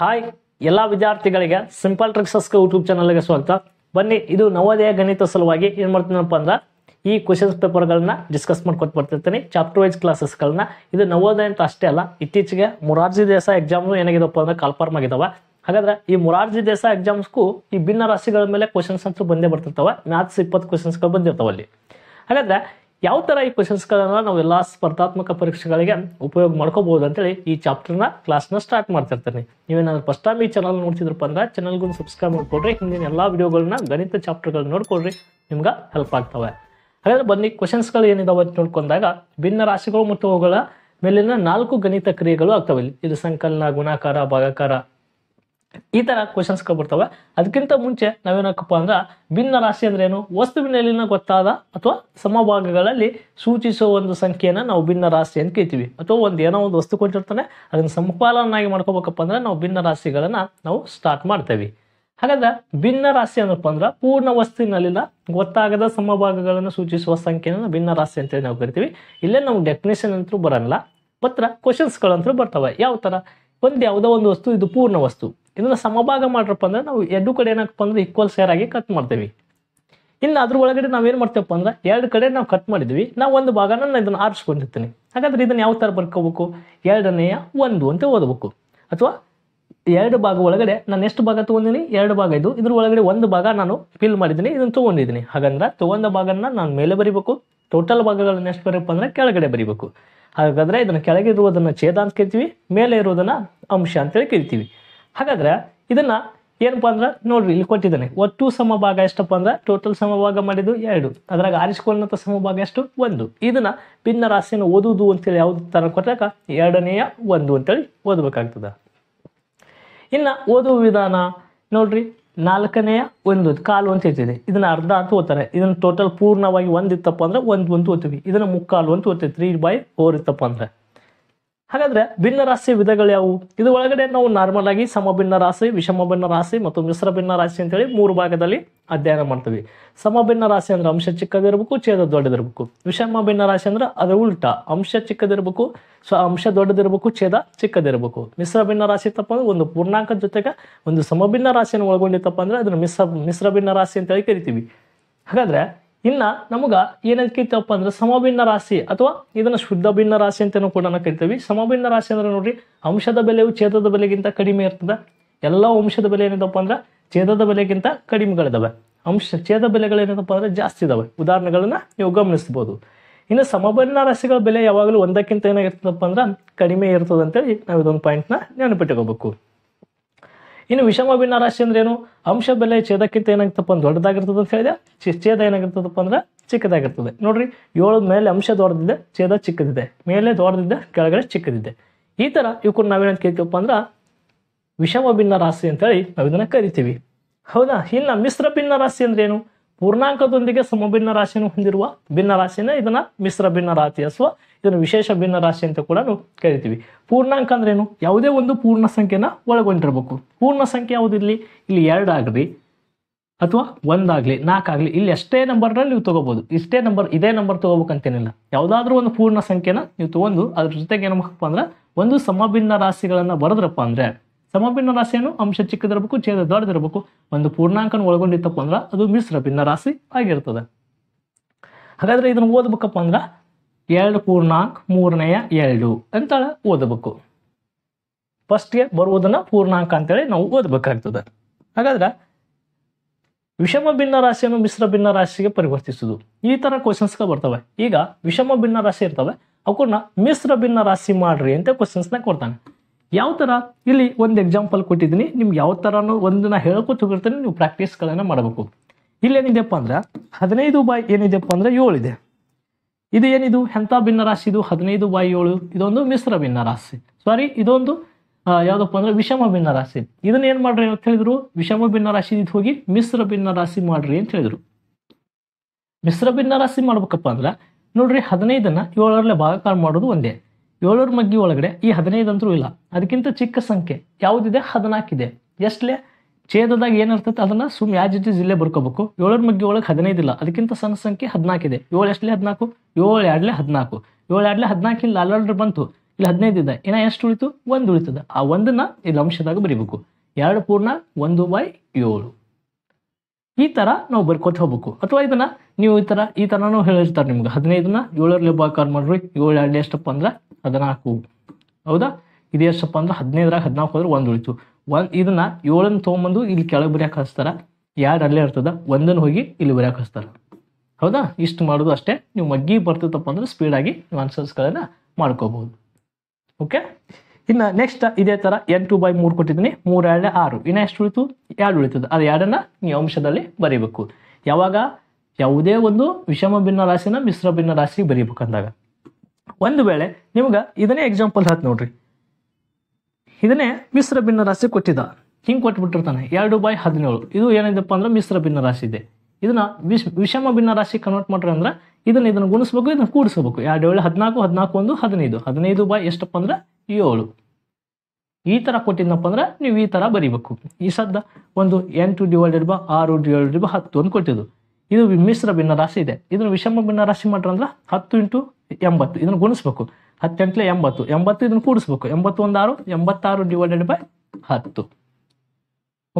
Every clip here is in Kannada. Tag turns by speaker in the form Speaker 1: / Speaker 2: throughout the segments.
Speaker 1: ಹಾಯ್ ಎಲ್ಲಾ ವಿದ್ಯಾರ್ಥಿಗಳಿಗೆ ಸಿಂಪಲ್ ಟ್ರಿಕ್ಸಸ್ಗೆ ಯೂಟ್ಯೂಬ್ ಗೆ ಸ್ವಾಗತ ಬನ್ನಿ ಇದು ನವೋದಯ ಗಣಿತ ಸಲುವಾಗಿ ಏನು ಮಾಡ್ತೀನಪ್ಪ ಅಂದ್ರೆ ಈ ಕ್ವಶನ್ಸ್ ಪೇಪರ್ಗಳನ್ನ ಡಿಸ್ಕಸ್ ಮಾಡ್ಕೊತ ಬರ್ತಿರ್ತೀನಿ ಚಾಪ್ಟರ್ ವೈಸ್ ಕ್ಲಾಸಸ್ಗಳನ್ನ ಇದು ನವೋದಯ ಅಂತ ಅಷ್ಟೇ ಅಲ್ಲ ಇತ್ತೀಚೆಗೆ ಮುರಾರ್ಜಿ ದೇಸ ಎಕ್ಸಾಮ್ ಏನಾಗಿದಪ್ಪ ಅಂದ್ರೆ ಕಾಲ್ಫಾರ್ಮ್ ಆಗಿದಾವೆ ಹಾಗಾದ್ರೆ ಈ ಮೊರಾರ್ಜಿ ಎಕ್ಸಾಮ್ಸ್ ಎಕ್ಸಾಮ್ಸ್ಗೂ ಈ ಭಿನ್ನ ರಾಶಿಗಳ ಮೇಲೆ ಕ್ವಶನ್ಸ್ ಅಂತೂ ಬಂದೇ ಬರ್ತಿರ್ತಾವೆ ಮ್ಯಾಥ್ಸ್ ಇಪ್ಪತ್ತು ಕ್ವಶನ್ಸ್ಗಳು ಬಂದಿರ್ತಾವೆ ಅಲ್ಲಿ ಹಾಗಾದ್ರೆ ಯಾವ ತರ ಈ ಗಳನ್ನ ನಾವು ಎಲ್ಲಾ ಸ್ಪರ್ಧಾತ್ಮಕ ಪರೀಕ್ಷೆಗಳಿಗೆ ಉಪಯೋಗ ಮಾಡ್ಕೋಬಹುದು ಅಂತೇಳಿ ಈ ಚಾಪ್ಟರ್ನ ಕ್ಲಾಸ್ನ ಸ್ಟಾರ್ಟ್ ಮಾಡ್ತಿರ್ತೀನಿ ನೀವೇನಾದ್ರೂ ಫಸ್ಟ್ ಟೈಮ್ ಈ ಚಾನಲ್ ನೋಡ್ತಿದ್ರಪ್ಪ ಅಂದ್ರೆ ಚಾನಲ್ಗೂ ಸಬ್ಸ್ಕ್ರೈಬ್ ಮಾಡ್ಕೊಡ್ರಿ ಹಿಂದಿನ ಎಲ್ಲಾ ವಿಡಿಯೋಗಳನ್ನ ಗಣಿತ ಗಳನ್ನ ನೋಡ್ಕೊಡ್ರಿ ನಿಮ್ಗೆ ಹೆಲ್ಪ್ ಆಗ್ತವೆ ಹಾಗಾದ್ರೆ ಬನ್ನಿ ಗಳು ಏನಿದಾವೆ ಅಂತ ನೋಡ್ಕೊಂಡಾಗ ಭಿನ್ನ ರಾಶಿಗಳು ಮತ್ತು ಅವುಗಳ ಮೇಲಿನ ನಾಲ್ಕು ಗಣಿತ ಕ್ರಿಯೆಗಳು ಆಗ್ತವೆ ಇಲ್ಲಿ ಇದು ಸಂಕಲನ ಗುಣಾಕಾರ ಭಾಗಾಕಾರ ಈ ಥರ ಕ್ವಶನ್ಸ್ಗಳು ಬರ್ತವೆ ಅದಕ್ಕಿಂತ ಮುಂಚೆ ನಾವೇನಕ್ಕಪ್ಪ ಅಂದ್ರೆ ಭಿನ್ನ ರಾಶಿ ಅಂದ್ರೆ ಏನು ವಸ್ತುವಿನಲ್ಲಿನ ಗೊತ್ತಾದ ಅಥವಾ ಸಮಭಾಗಗಳಲ್ಲಿ ಸೂಚಿಸುವ ಒಂದು ಸಂಖ್ಯೆಯನ್ನು ನಾವು ಭಿನ್ನ ರಾಶಿ ಅಂತ ಕೇಳ್ತೀವಿ ಅಥವಾ ಒಂದು ಏನೋ ಒಂದು ವಸ್ತು ಕೊಟ್ಟಿರ್ತಾನೆ ಅದನ್ನು ಸಮಪಾಲನಾಗಿ ಮಾಡ್ಕೋಬೇಕಪ್ಪ ಅಂದ್ರೆ ನಾವು ಭಿನ್ನ ರಾಶಿಗಳನ್ನ ನಾವು ಸ್ಟಾರ್ಟ್ ಮಾಡ್ತೇವೆ ಹಾಗಾದ್ರೆ ಭಿನ್ನ ರಾಶಿ ಏನಪ್ಪ ಅಂದ್ರೆ ಪೂರ್ಣ ವಸ್ತುವಿನಲ್ಲಿನ ಗೊತ್ತಾಗದ ಸಮಭಾಗಗಳನ್ನು ಸೂಚಿಸುವ ಸಂಖ್ಯೆಯನ್ನು ಭಿನ್ನ ರಾಶಿ ಅಂತೇಳಿ ನಾವು ಕರಿತೀವಿ ಇಲ್ಲೇ ನಾವು ಡೆಫಿನೇಷನ್ ಅಂತೂ ಬರಲ್ಲ ಪತ್ರ ಕ್ವಶನ್ಸ್ಗಳಂತೂ ಬರ್ತವೆ ಯಾವ ಥರ ಒಂದು ಯಾವುದೋ ಒಂದು ವಸ್ತು ಇದು ಪೂರ್ಣ ವಸ್ತು ಇದನ್ನು ಸಮಭಾಗ ಮಾಡ್ರಪ್ಪ ಅಂದ್ರೆ ನಾವು ಎರಡು ಕಡೆ ಏನಾಗಪ್ಪ ಅಂದ್ರೆ ಈಕ್ವಲ್ ಸೇರ್ ಆಗಿ ಕಟ್ ಮಾಡ್ತೀವಿ ಇನ್ನು ಅದ್ರ ಒಳಗಡೆ ನಾವೇನು ಮಾಡ್ತೇವಪ್ಪ ಅಂದ್ರೆ ಎರಡು ಕಡೆ ನಾವು ಕಟ್ ಮಾಡಿದ್ವಿ ನಾವು ಒಂದು ಭಾಗನ ನಾನು ಇದನ್ನು ಆರಿಸ್ಕೊಂಡಿರ್ತೀನಿ ಹಾಗಾದ್ರೆ ಇದನ್ನು ಯಾವ ಥರ ಬರ್ಕೋಬೇಕು ಎರಡನೆಯ ಒಂದು ಅಂತ ಓದಬೇಕು ಅಥವಾ ಎರಡು ಭಾಗ ಒಳಗಡೆ ನಾನು ಎಷ್ಟು ಭಾಗ ತೊಗೊಂಡಿನಿ ಎರಡು ಭಾಗ ಇದು ಇದ್ರ ಒಳಗಡೆ ಒಂದು ಭಾಗ ನಾನು ಫಿಲ್ ಮಾಡಿದ್ದೀನಿ ಇದನ್ನು ತೊಗೊಂಡಿದ್ದೀನಿ ಹಾಗಂದ್ರೆ ತಗೊಂಡ ಭಾಗನ ನಾನು ಮೇಲೆ ಬರಿಬೇಕು ಟೋಟಲ್ ಭಾಗಗಳನ್ನ ಎಷ್ಟು ಬರೀಪ್ಪ ಅಂದ್ರೆ ಕೆಳಗಡೆ ಬರಿಬೇಕು ಇದನ್ನ ಇದನ್ನು ಇರುವುದನ್ನು ಛೇದ ಅಂತ ಕರಿತೀವಿ ಮೇಲೆ ಇರುವುದನ್ನು ಅಂಶ ಅಂತೇಳಿ ಕರಿತೀವಿ ಹಾಗಾದ್ರೆ ಇದನ್ನ ಏನಪ್ಪ ಅಂದ್ರೆ ನೋಡ್ರಿ ಇಲ್ಲಿ ಕೊಟ್ಟಿದ್ದಾನೆ ಒಟ್ಟು ಸಮಭಾಗ ಎಷ್ಟಪ್ಪ ಅಂದ್ರೆ ಟೋಟಲ್ ಸಮಭಾಗ ಮಾಡಿದ್ದು ಎರಡು ಅದ್ರಾಗ ಆರಿಸಿಕೊಳ್ಳಂಥ ಸಮಭಾಗ ಎಷ್ಟು ಒಂದು ಇದನ್ನ ಭಿನ್ನ ರಾಶಿಯನ್ನು ಓದುವುದು ಅಂತೇಳಿ ಯಾವ್ದು ತರ ಕೊಟ್ಟಾಗ ಎರಡನೆಯ ಒಂದು ಅಂತೇಳಿ ಓದಬೇಕಾಗ್ತದೆ ಇನ್ನ ಓದುವ ವಿಧಾನ ನೋಡ್ರಿ ನಾಲ್ಕನೆಯ ಒಂದು ಕಾಲು ಅಂತ ಹೇಳ್ತಿದೆ ಇದನ್ನ ಅರ್ಧ ಅಂತ ಓದ್ತಾರೆ ಇದನ್ನ ಟೋಟಲ್ ಪೂರ್ಣವಾಗಿ ಇತ್ತಪ್ಪ ಅಂದ್ರೆ ಒಂದು ಒಂದು ಓದ್ತೀವಿ ಇದನ್ನ ಮುಕ್ಕಾಲು ಅಂತ ಓದ್ತೀವಿ ತ್ರೀ ಬೈ ಫೋರ್ ಇತ್ತಪ್ಪ ಅಂದ್ರೆ ಹಾಗಾದ್ರೆ ಭಿನ್ನ ರಾಶಿ ವಿಧಗಳು ಯಾವುವು ಇದು ಒಳಗಡೆ ನಾವು ನಾರ್ಮಲ್ ಆಗಿ ಸಮಭಿನ್ನ ರಾಶಿ ವಿಷಮ ಭಿನ್ನ ರಾಶಿ ಮತ್ತು ಮಿಶ್ರ ಭಿನ್ನ ರಾಶಿ ಅಂತೇಳಿ ಮೂರು ಭಾಗದಲ್ಲಿ ಅಧ್ಯಯನ ಮಾಡ್ತೀವಿ ಸಮಭಿನ್ನ ರಾಶಿ ಅಂದ್ರೆ ಅಂಶ ಚಿಕ್ಕದಿರಬೇಕು ಛೇದ ದೊಡ್ಡದಿರಬೇಕು ವಿಷಮ ಭಿನ್ನ ರಾಶಿ ಅಂದ್ರೆ ಅದರ ಉಲ್ಟ ಅಂಶ ಚಿಕ್ಕದಿರಬೇಕು ಸೊ ಅಂಶ ದೊಡ್ಡದಿರಬೇಕು ಛೇದ ಚಿಕ್ಕದಿರಬೇಕು ಮಿಶ್ರ ಭಿನ್ನ ರಾಶಿ ತಪ್ಪ ಅಂದ್ರೆ ಒಂದು ಪೂರ್ಣಾಂಕದ ಜೊತೆಗೆ ಒಂದು ಸಮಭಿನ್ನ ರಾಶಿಯನ್ನು ಒಳಗೊಂಡಿತ್ತಪ್ಪ ಅಂದ್ರೆ ಅದನ್ನು ಮಿಶ್ರ ಮಿಶ್ರ ಭಿನ್ನ ರಾಶಿ ಅಂತೇಳಿ ಕರಿತೀವಿ ಹಾಗಾದ್ರೆ ಇನ್ನು ನಮಗ ಏನಂತ ಕರಿತೇವಪ್ಪ ಅಂದ್ರೆ ಸಮಭಿನ್ನ ರಾಶಿ ಅಥವಾ ಇದನ್ನು ಶುದ್ಧ ಭಿನ್ನ ರಾಶಿ ಅಂತಲೂ ಕೂಡ ನಾವು ಕರಿತೀವಿ ಸಮಭಿನ್ನ ರಾಶಿ ಅಂದ್ರೆ ನೋಡ್ರಿ ಅಂಶದ ಬೆಲೆಯು ಛೇದದ ಬೆಲೆಗಿಂತ ಕಡಿಮೆ ಇರ್ತದೆ ಎಲ್ಲ ಅಂಶದ ಬೆಲೆ ಏನಿದಪ್ಪ ಅಂದ್ರೆ ಛೇದದ ಬೆಲೆಗಿಂತ ಕಡಿಮೆಗಳಿದಾವೆ ಅಂಶ ಛೇದ ಏನಿದಪ್ಪ ಅಂದ್ರೆ ಜಾಸ್ತಿ ಇದಾವೆ ಉದಾಹರಣೆಗಳನ್ನ ನೀವು ಗಮನಿಸ್ಬೋದು ಇನ್ನು ಸಮಭಿನ್ನ ರಾಶಿಗಳ ಬೆಲೆ ಯಾವಾಗಲೂ ಒಂದಕ್ಕಿಂತ ಏನಾಗಿರ್ತದಪ್ಪ ಅಂದ್ರೆ ಕಡಿಮೆ ಇರ್ತದೆ ಅಂತೇಳಿ ನಾವು ಇದೊಂದು ಪಾಯಿಂಟ್ನ ನೆನಪಿಟ್ಕೋಬೇಕು ಇನ್ನು ವಿಷಮ ರಾಶಿ ಅಂದ್ರೆ ಏನು ಅಂಶ ಬೆಲೆ ಛೇದಕ್ಕಿಂತ ಏನಾಗ್ತಪ್ಪ ಅಂದ್ರೆ ದೊಡ್ಡದಾಗಿರ್ತದೆ ಅಂತ ಹೇಳಿದೆ ಛೇದ ಏನಾಗಿರ್ತದಪ್ಪ ಅಂದ್ರೆ ಚಿಕ್ಕದಾಗಿರ್ತದೆ ನೋಡ್ರಿ ಏಳು ಮೇಲೆ ಅಂಶ ದೊಡ್ಡದಿದೆ ಛೇದ ಚಿಕ್ಕದಿದೆ ಮೇಲೆ ದೊಡ್ಡದಿದೆ ಕೆಳಗಡೆ ಚಿಕ್ಕದಿದೆ ಈ ಥರ ಕೂಡ ನಾವೇನಂತ ಕೇಳ್ತೀವಪ್ಪ ಅಂದ್ರೆ ವಿಷಮ ಭಿನ್ನ ರಾಶಿ ಅಂತೇಳಿ ಹೇಳಿ ಕರಿತೀವಿ ಹೌದಾ ಇನ್ನ ಮಿಶ್ರ ಭಿನ್ನ ರಾಶಿ ಏನು ಪೂರ್ಣಾಂಕದೊಂದಿಗೆ ಸಮಭಿನ್ನ ರಾಶಿಯನ್ನು ಹೊಂದಿರುವ ಭಿನ್ನ ರಾಶಿನ ಇದನ್ನ ಮಿಶ್ರ ಭಿನ್ನ ರಾಶಿ ಅಥವಾ ಇದನ್ನು ವಿಶೇಷ ಭಿನ್ನ ರಾಶಿ ಅಂತ ಕೂಡ ನಾವು ಕರಿತೀವಿ ಪೂರ್ಣಾಂಕ ಅಂದ್ರೆ ಏನು ಯಾವುದೇ ಒಂದು ಪೂರ್ಣ ಸಂಖ್ಯೆನ ಒಳಗೊಂಡಿರಬೇಕು ಪೂರ್ಣ ಸಂಖ್ಯೆ ಯಾವುದಿರಲಿ ಇಲ್ಲಿ ಎರಡಾಗಲಿ ಅಥವಾ ಒಂದಾಗ್ಲಿ ನಾಲ್ಕಾಗ್ಲಿ ಇಲ್ಲಿ ಎಷ್ಟೇ ನಂಬರ್ನಲ್ಲಿ ನೀವು ತಗೋಬಹುದು ಇಷ್ಟೇ ನಂಬರ್ ಇದೇ ನಂಬರ್ ತಗೋಬೇಕಂತೇನಿಲ್ಲ ಯಾವ್ದಾದ್ರು ಒಂದು ಪೂರ್ಣ ಸಂಖ್ಯೆನ ನೀವು ತಗೊಂಡು ಅದ್ರ ಜೊತೆಗೆ ಏನಪ್ಪ ಅಂದ್ರೆ ಒಂದು ಸಮಭಿನ್ನ ರಾಶಿಗಳನ್ನು ಬರೆದ್ರಪ್ಪ ಅಂದ್ರೆ ಸಮಭಿನ್ನ ರಾಶಿ ಅಂಶ ಚಿಕ್ಕದಿರಬೇಕು ಛೇದ ದೊಡ್ಡದಿರಬೇಕು ಒಂದು ಪೂರ್ಣಾಂಕನ ಒಳಗೊಂಡಿತ್ತಪ್ಪ ಅಂದ್ರೆ ಅದು ಮಿಶ್ರ ಭಿನ್ನ ರಾಶಿ ಆಗಿರ್ತದೆ ಹಾಗಾದ್ರೆ ಇದನ್ನ ಓದ್ಬೇಕಪ್ಪ ಅಂದ್ರೆ ಎರಡು ಪೂರ್ಣಾಂಕ ಮೂರನೆಯ ಎರಡು ಅಂತ ಓದಬೇಕು ಫಸ್ಟ್ಗೆ ಬರುವುದನ್ನ ಪೂರ್ಣಾಂಕ ಅಂತೇಳಿ ನಾವು ಓದಬೇಕಾಗ್ತದೆ ಹಾಗಾದ್ರೆ ವಿಷಮ ಭಿನ್ನ ರಾಶಿಯನ್ನು ಮಿಶ್ರ ಭಿನ್ನ ರಾಶಿಗೆ ಪರಿವರ್ತಿಸುವುದು ಈ ತರ ಕ್ವಶನ್ಸ್ಗಳು ಬರ್ತವೆ ಈಗ ವಿಷಮ ಭಿನ್ನ ರಾಶಿ ಇರ್ತವೆ ಅವಕ್ಕನ್ನ ಮಿಶ್ರ ಭಿನ್ನ ರಾಶಿ ಮಾಡ್ರಿ ಅಂತ ನ ಕೊಡ್ತಾನೆ ಯಾವ ಥರ ಇಲ್ಲಿ ಒಂದು ಎಕ್ಸಾಂಪಲ್ ಕೊಟ್ಟಿದ್ದೀನಿ ನಿಮ್ಗೆ ಯಾವ ಥರನೂ ಒಂದನ್ನ ಹೇಳ್ಕೊತ ಹೋಗಿರ್ತಾನೆ ನೀವು ಪ್ರಾಕ್ಟೀಸ್ಗಳನ್ನು ಮಾಡಬೇಕು ಇಲ್ಲೇನಿದೆಪ್ಪ ಅಂದ್ರೆ ಹದಿನೈದು ಬಾಯ್ ಏನಿದೆಪ್ಪ ಏಳು ಇದೆ ಇದು ಏನಿದು ಎಂಥ ಇದು ಹದಿನೈದು ಬಾಯ್ ಏಳು ಇದೊಂದು ಮಿಶ್ರ ಭಿನ್ನರಾಶಿ ಸಾರಿ ಇದೊಂದು ಯಾವುದಪ್ಪ ಅಂದ್ರೆ ವಿಷಮ ಭಿನ್ನರಾಶಿ ಇದನ್ನ ಏನು ಮಾಡ್ರಿ ಅಂತ ಹೇಳಿದ್ರು ವಿಷಮ ಭಿನ್ನರಾಶಿ ಇದು ಹೋಗಿ ಮಿಶ್ರ ಭಿನ್ನರಾಶಿ ಮಾಡ್ರಿ ಅಂತ ಹೇಳಿದ್ರು ಮಿಶ್ರ ಭಿನ್ನರಾಶಿ ಮಾಡ್ಬೇಕಪ್ಪ ಅಂದ್ರೆ ನೋಡ್ರಿ ಹದಿನೈದನ್ನ ಏಳರಲ್ಲೇ ಭಾಗಾಕಾರ ಮಾಡೋದು ಒಂದೇ ಏಳೂರು ಮಗ್ಗಿ ಒಳಗಡೆ ಈ ಹದಿನೈದು ಅಂತರೂ ಇಲ್ಲ ಅದಕ್ಕಿಂತ ಚಿಕ್ಕ ಸಂಖ್ಯೆ ಯಾವುದಿದೆ ಹದಿನಾಲ್ಕಿದೆ ಎಷ್ಟಲೇ ಛೇದದಾಗ ಏನಿರ್ತೈತೆ ಅದನ್ನ ಅದನ್ನು ಸುಮ್ ಯಾವ ಇಟ್ ಜಿಲ್ಲೆ ಬರ್ಕೋಬೇಕು ಏಳರ ಮಗ್ಗಿ ಒಳಗೆ ಹದಿನೈದು ಇಲ್ಲ ಅದಕ್ಕಿಂತ ಸಣ್ಣ ಸಂಖ್ಯೆ ಹದಿನಾಲ್ಕಿದೆ ಏಳು ಎಷ್ಟಲೇ ಹದಿನಾಲ್ಕು ಏಳು ಎರಡಲೇ ಹದಿನಾಲ್ಕು ಏಳು ಎರಡಲೇ ಹದಿನಾಲ್ಕು ಇಲ್ಲ ಅಲ್ಲಾಡ್ರ್ ಬಂತು ಇಲ್ಲಿ ಹದಿನೈದು ಇದೆ ಇನ್ನು ಎಷ್ಟು ಉಳಿತು ಒಂದು ಉಳಿತದೆ ಆ ಒಂದನ್ನು ಇಲ್ಲಿ ಅಂಶದಾಗ ಬರೀಬೇಕು ಎರಡು ಪೂರ್ಣ ಒಂದು ಬೈ ಏಳು ಈ ಥರ ನಾವು ಬರ್ಕೋತ ಹೋಗ್ಬೇಕು ಅಥವಾ ಇದನ್ನ ನೀವು ಈ ಥರ ಈ ಥರನೂ ಹೇಳಿರ್ತಾರೆ ನಿಮ್ಗೆ ಹದಿನೈದನ್ನ ಏಳರಲ್ಲಿ ಭಾಗಕಾರ ಮಾಡ್ರಿ ಏಳು ಎರಡು ಎಷ್ಟಪ್ಪ ಅಂದ್ರೆ ಹದಿನಾಲ್ಕು ಹೌದಾ ಇದು ಎಷ್ಟಪ್ಪ ಅಂದ್ರೆ ಹದಿನೈದರಾಗ ಹದಿನಾಲ್ಕು ಹೋದ್ರೆ ಒಂದು ಉಳಿತು ಒಂದು ಇದನ್ನ ಏಳನ್ನು ತೊಗೊಂಬಂದು ಇಲ್ಲಿ ಕೆಳಗೆ ಬರೆಯಕ್ಕೆ ಹಚ್ತಾರೆ ಎರಡು ಅಲ್ಲೇ ಇರ್ತದ ಒಂದನ್ನು ಹೋಗಿ ಇಲ್ಲಿ ಬರೆಯಕ್ಕೆ ಹಚ್ತಾರೆ ಹೌದಾ ಇಷ್ಟು ಮಾಡೋದು ಅಷ್ಟೇ ನೀವು ಮಗ್ಗಿ ಬರ್ತೈತಪ್ಪ ಅಂದ್ರೆ ಸ್ಪೀಡಾಗಿ ನೀವು ಆನ್ಸರ್ಸ್ಗಳನ್ನು ಮಾಡ್ಕೋಬೋದು ಓಕೆ ಇನ್ನು ನೆಕ್ಸ್ಟ್ ಇದೇ ಥರ ಎಂಟು ಬೈ ಮೂರು ಕೊಟ್ಟಿದ್ದೀನಿ ಮೂರು ಎರಡನೇ ಆರು ಇನ್ನು ಎಷ್ಟು ಉಳಿತು ಎರಡು ಉಳಿತದೆ ಅದು ಎರಡನ್ನು ನೀವು ಅಂಶದಲ್ಲಿ ಬರೀಬೇಕು ಯಾವಾಗ ಯಾವುದೇ ಒಂದು ವಿಷಮ ಭಿನ್ನ ರಾಶಿನ ಮಿಶ್ರ ಭಿನ್ನ ರಾಶಿ ಅಂದಾಗ ಒಂದು ವೇಳೆ ನಿಮ್ಗೆ ಇದನ್ನೇ ಎಕ್ಸಾಂಪಲ್ ಹತ್ತು ನೋಡ್ರಿ ಇದನ್ನೇ ಮಿಶ್ರ ಭಿನ್ನ ರಾಶಿ ಕೊಟ್ಟಿದ್ದ ಹಿಂಗೆ ಕೊಟ್ಬಿಟ್ಟಿರ್ತಾನೆ ಎರಡು ಬೈ ಹದಿನೇಳು ಇದು ಏನಿದಪ್ಪ ಅಂದ್ರೆ ಮಿಶ್ರ ಭಿನ್ನ ರಾಶಿ ಇದೆ ಇದನ್ನ ವಿಶ್ ವಿಷಮ ಭಿನ್ನ ರಾಶಿ ಕನ್ವರ್ಟ್ ಮಾಡ್ರಿ ಅಂದ್ರೆ ಇದನ್ನ ಇದನ್ನು ಗುಣಿಸ್ಬೇಕು ಇದನ್ನ ಕೂಡಿಸ್ಬೇಕು ಎರಡು ಏಳು ಹದಿನಾಲ್ಕು ಹದಿನಾಲ್ಕು ಒಂದು ಹದಿನೈದು ಹದಿನೈದು ಬೈ ಎಷ್ಟಪ್ಪ ಅಂದ್ರೆ ಏಳು ಈ ಥರ ಕೊಟ್ಟಿದ್ದನಪ್ಪ ಅಂದ್ರೆ ನೀವು ಈ ಥರ ಬರೀಬೇಕು ಈ ಸದ್ದ ಒಂದು ಎಂಟು ಡಿವೈಡೆಡ್ ಬಾ ಆರು ಡಿವೈಡೆಡ್ ಬ ಹತ್ತು ಅಂತ ಕೊಟ್ಟಿದ್ದು ಇದು ಮಿಶ್ರ ಭಿನ್ನ ರಾಶಿ ಇದೆ ಇದನ್ನು ವಿಷಮ ಭಿನ್ನ ರಾಶಿ ಮಾಡ್ರ ಅಂದ್ರೆ ಹತ್ತು ಇಂಟು ಎಂಬತ್ತು ಇದನ್ನು ಗುಣಿಸ್ಬೇಕು ಹತ್ತೆಂಟ್ಲೆ ಎಂಬತ್ತು ಎಂಬತ್ತು ಇದನ್ನು ಕೂಡಿಸ್ಬೇಕು ಎಂಬತ್ತು ಒಂದು ಆರು ಎಂಬತ್ತಾರು ಡಿವೈಡೆಡ್ ಬೈ ಹತ್ತು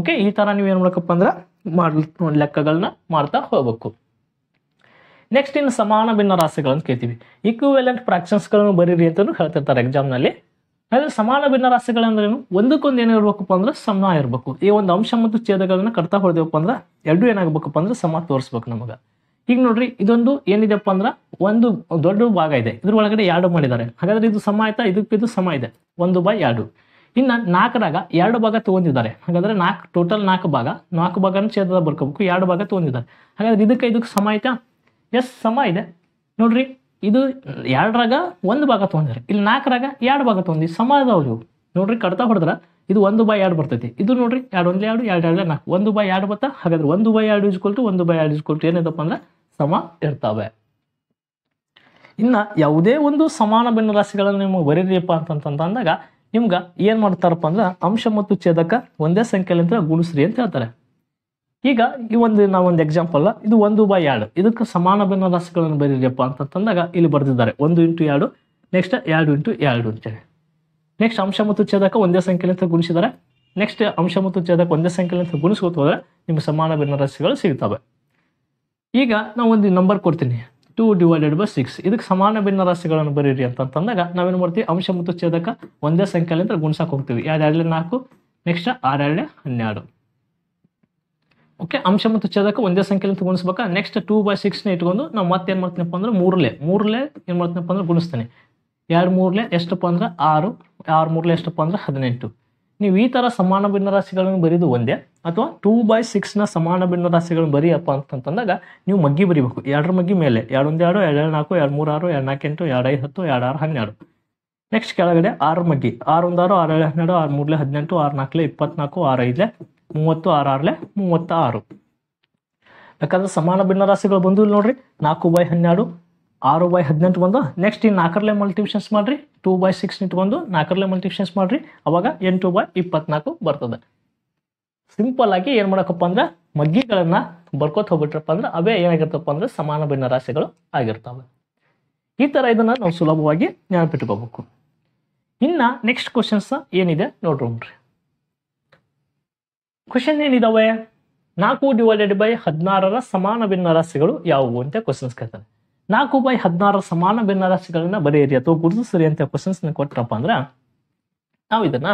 Speaker 1: ಓಕೆ ಈ ಥರ ನೀವು ಏನು ಮಾಡಬೇಕಪ್ಪ ಅಂದ್ರೆ ಮಾಡ್ ಲೆಕ್ಕಗಳನ್ನ ಮಾಡ್ತಾ ಹೋಗ್ಬೇಕು ನೆಕ್ಸ್ಟ್ ಇನ್ನು ಸಮಾನ ಭಿನ್ನ ರಾಶಿಗಳನ್ನು ಕೇಳ್ತೀವಿ ಈಕ್ವಿವೆಲೆಂಟ್ ಫ್ರಾಕ್ಷನ್ಸ್ಗಳನ್ನು ಬರೀರಿ ಅಂತ ಹೇಳ್ತಿರ್ತಾರೆ ಎಕ್ಸಾಮ್ನಲ್ಲಿ ಹಾಗಾದ್ರೆ ಸಮಾನ ಭಿನ್ನ ರಾಶಿಗಳಂದ್ರೇನು ಒಂದಕ್ಕೊಂದು ಏನಿರ್ಬೇಕಪ್ಪ ಅಂದ್ರೆ ಸಮ ಇರಬೇಕು ಈ ಒಂದು ಅಂಶ ಮತ್ತು ಛೇದಗಳನ್ನ ಕರ್ತಾ ಹೊಡೆದೇವಪ್ಪ ಅಂದ್ರೆ ಎರಡು ಏನಾಗಬೇಕಪ್ಪ ಅಂದ್ರೆ ಸಮ ತೋರಿಸ್ಬೇಕು ನಮಗ ಈಗ ನೋಡ್ರಿ ಇದೊಂದು ಏನಿದೆಪ್ಪ ಅಂದ್ರೆ ಒಂದು ದೊಡ್ಡ ಭಾಗ ಇದೆ ಇದ್ರ ಒಳಗಡೆ ಎರಡು ಮಾಡಿದ್ದಾರೆ ಹಾಗಾದ್ರೆ ಇದು ಸಮ ಆಯ್ತಾ ಇದಕ್ಕೆ ಇದು ಸಮ ಇದೆ ಒಂದು ಬೈ ಎರಡು ಇನ್ನು ನಾಲ್ಕರಾಗ ಎರಡು ಭಾಗ ತಗೊಂಡಿದ್ದಾರೆ ಹಾಗಾದ್ರೆ ನಾಲ್ಕು ಟೋಟಲ್ ನಾಲ್ಕು ಭಾಗ ನಾಲ್ಕು ಭಾಗನ ಛೇದದ ಬರ್ಕೋಬೇಕು ಎರಡು ಭಾಗ ತಗೊಂಡಿದ್ದಾರೆ ಹಾಗಾದ್ರೆ ಇದಕ್ಕೆ ಇದಕ್ಕೆ ಸಮ ಆಯ್ತಾ ಎಸ್ ಸಮ ಇದೆ ನೋಡ್ರಿ ಇದು ಎರಡರಾಗ ಒಂದು ಭಾಗ ತೊಗೊಂಡಿದ್ರೆ ಇಲ್ಲಿ ನಾಲ್ಕರಾಗ ಎರಡು ಭಾಗ ತೊಗೊಂಡಿ ಸಮ ಇವು ನೋಡ್ರಿ ಕಡ್ತಾ ಹೊಡೆದ್ರೆ ಇದು ಒಂದು ಬೈ ಎರಡು ಬರ್ತೈತಿ ಇದು ನೋಡ್ರಿ ಎರಡು ಒಂದು ಎರಡು ಎರಡು ಎರಡು ನಾಲ್ಕು ಒಂದು ಬೈ ಎರಡು ಬರ್ತಾ ಹಾಗಾದ್ರೆ ಒಂದು ಬೈ ಎರಡು ಇಸ್ಕೊಳ್ತು ಒಂದು ಬೈ ಎರಡು ಇಸ್ಕೊಳ್ತು ಏನಿದಪ್ಪ ಅಂದ್ರೆ ಸಮ ಇರ್ತಾವೆ ಇನ್ನ ಯಾವುದೇ ಒಂದು ಸಮಾನ ಬೆನ್ನ ರಾಶಿಗಳನ್ನು ನಿಮಗೆ ಬರೀರಿಯಪ್ಪ ಅಂತಂತ ಅಂದಾಗ ನಿಮ್ಗೆ ಏನ್ ಮಾಡ್ತಾರಪ್ಪ ಅಂದ್ರೆ ಅಂಶ ಮತ್ತು ಛೇದಕ ಒಂದೇ ಸಂಖ್ಯೆಯಲ್ಲಿ ಗುಣಸ್ರಿ ಅಂತ ಹೇಳ್ತಾರೆ ಈಗ ಈ ಒಂದು ನಾವು ಒಂದು ಎಕ್ಸಾಂಪಲ್ ಇದು ಒಂದು ಬೈ ಎರಡು ಇದಕ್ಕೆ ಸಮಾನ ಭಿನ್ನ ರಾಶಿಗಳನ್ನು ಬರೀರಿಯಪ್ಪ ಅಂತಂದಾಗ ಇಲ್ಲಿ ಬರೆದಿದ್ದಾರೆ ಒಂದು ಇಂಟು ಎರಡು ನೆಕ್ಸ್ಟ್ ಎರಡು ಇಂಟು ಎರಡು ಅಂತೇಳಿ ನೆಕ್ಸ್ಟ್ ಅಂಶ ಮತ್ತು ಛೇದಕ ಒಂದೇ ಅಂತ ಗುಣಿಸಿದರೆ ನೆಕ್ಸ್ಟ್ ಅಂಶ ಮತ್ತು ಛೇದಕ ಒಂದೇ ಸಂಖ್ಯೆಲಿಂದ ಗುಣಿಸ್ಕೊತ ಹೋದ್ರೆ ನಿಮ್ಗೆ ಸಮಾನ ಭಿನ್ನ ರಾಶಿಗಳು ಸಿಗ್ತವೆ ಈಗ ನಾವು ಒಂದು ನಂಬರ್ ಕೊಡ್ತೀನಿ ಟೂ ಡಿವೈಡೆಡ್ ಬೈ ಸಿಕ್ಸ್ ಇದಕ್ಕೆ ಸಮಾನ ಭಿನ್ನ ರಾಶಿಗಳನ್ನು ಬರೀರಿ ಅಂತಂದಾಗ ನಾವೇನು ಮಾಡ್ತೀವಿ ಅಂಶ ಮತ್ತು ಛೇದಕ ಒಂದೇ ಅಂತ ಗುಣಿಸಕ್ಕೆ ಹೋಗ್ತೀವಿ ಎರಡು ನಾಲ್ಕು ನೆಕ್ಸ್ಟ್ ಆರು ಹನ್ನೆರಡು ಓಕೆ ಅಂಶ ಮತ್ತು ಛೇದಕ ಒಂದೇ ಸಂಖ್ಯೆಯಲ್ಲಿ ಗುಣಿಸ್ಬೇಕಾ ನೆಕ್ಸ್ಟ್ ಟೂ ಬೈ ಸಿಕ್ಸ್ನ ಇಟ್ಕೊಂಡು ನಾವು ಮತ್ತೆ ಏನು ಮಾಡ್ತೀನಪ್ಪ ಅಂದ್ರೆ ಮೂರಲೆ ಮೂರಲೆ ಏನು ಮಾಡ್ತೀನಪ್ಪ ಅಂದ್ರೆ ಗುಣಿಸ್ತೇನೆ ಎರಡು ಮೂರಲೆ ಎಷ್ಟಪ್ಪ ಅಂದ್ರೆ ಆರು ಆರು ಮೂರಲೆ ಎಷ್ಟಪ್ಪ ಅಂದ್ರೆ ಹದಿನೆಂಟು ನೀವು ಈ ಥರ ಸಮಾನ ಭಿನ್ನ ರಾಶಿಗಳನ್ನು ಬರೀದು ಒಂದೇ ಅಥವಾ ಟೂ ಬೈ ಸಿಕ್ಸ್ನ ಸಮಾನ ಭಿನ್ನ ರಾಶಿಗಳನ್ನು ಬರೀಯಪ್ಪ ಅಂತಂತಂದಾಗ ನೀವು ಮಗ್ಗಿ ಬರೀಬೇಕು ಎರಡರ ಮಗ್ಗಿ ಮೇಲೆ ಎರಡೊಂದು ಎರಡು ಎರಡು ನಾಲ್ಕು ಎರಡು ಮೂರು ಆರು ಎರಡು ನಾಲ್ಕು ಎಂಟು ಎರಡು ಐದು ಹತ್ತು ಎರಡು ಆರು ಹನ್ನೆರಡು ನೆಕ್ಸ್ಟ್ ಕೆಳಗಡೆ ಆರು ಮಗ್ಗಿ ಆರು ಒಂದು ಆರು ಆರು ಎರಡು ಹನ್ನೆರಡು ಆರು ಮೂರಲೆ ಹದಿನೆಂಟು ಆರು ನಾಲ್ಕಲೆ ಇಪ್ಪತ್ನಾಲ್ಕು ಆರು ಐದಲೆ ಮೂವತ್ತು ಆರ್ಲೆ ಮೂವತ್ತ ಆರು ಯಾಕಂದ್ರೆ ಸಮಾನ ಭಿನ್ನರಾಶಿಗಳು ಬಂದು ಇಲ್ಲಿ ನೋಡ್ರಿ ನಾಲ್ಕು ಬೈ ಹನ್ನೆರಡು ಆರು ಬೈ ಹದಿನೆಂಟು ಬಂದು ನೆಕ್ಸ್ಟ್ ಈ ನಾಲ್ಕರಲ್ಲೇ ಮಲ್ಟಿಪ್ಷನ್ಸ್ ಮಾಡ್ರಿ ಟೂ ಬೈ ಸಿಕ್ಸ್ ಬಂದು ನಾಲ್ಕರಲ್ಲೇ ಮಲ್ಟಿಪ್ಷನ್ಸ್ ಮಾಡ್ರಿ ಅವಾಗ ಎಂಟು ಬೈ ಇಪ್ಪತ್ನಾಲ್ಕು ಬರ್ತದೆ ಸಿಂಪಲ್ ಆಗಿ ಏನು ಮಾಡಕಪ್ಪ ಅಂದ್ರೆ ಮಗ್ಗಿಗಳನ್ನ ಬರ್ಕೋತ ಹೋಗ್ಬಿಟ್ರಪ್ಪ ಅಂದ್ರೆ ಅವೇ ಏನಾಗಿರ್ತಪ್ಪ ಅಂದ್ರೆ ಸಮಾನ ಭಿನ್ನ ರಾಶಿಗಳು ಆಗಿರ್ತವೆ ಈ ತರ ಇದನ್ನ ನಾವು ಸುಲಭವಾಗಿ ನೆನಪಿಟ್ಕೋಬೇಕು ಇನ್ನ ನೆಕ್ಸ್ಟ್ ಕ್ವಶನ್ಸ್ ಏನಿದೆ ನೋಡ್ರಿ ಕ್ವಶನ್ ಏನಿದಾವೆ ನಾಲ್ಕು ಡಿವೈಡೆಡ್ ಬೈ ಹದಿನಾರರ ಸಮಾನ ಭಿನ್ನ ರಾಶಿಗಳು ಯಾವುವು ಅಂತ ಕ್ವಶನ್ಸ್ ಕೇಳ್ತಾರೆ ನಾಲ್ಕು ಬೈ ಹದಿನಾರರ ಸಮಾನ ಭಿನ್ನ ರಾಶಿಗಳನ್ನ ಬರೆಯಿರಿ ಅಥವಾ ಗುರುತಿಸಿರಿ ಅಂತ ಕ್ವಶನ್ಸ್ನ ಕೊಟ್ರಪ್ಪ ಅಂದ್ರೆ ನಾವು ಇದನ್ನ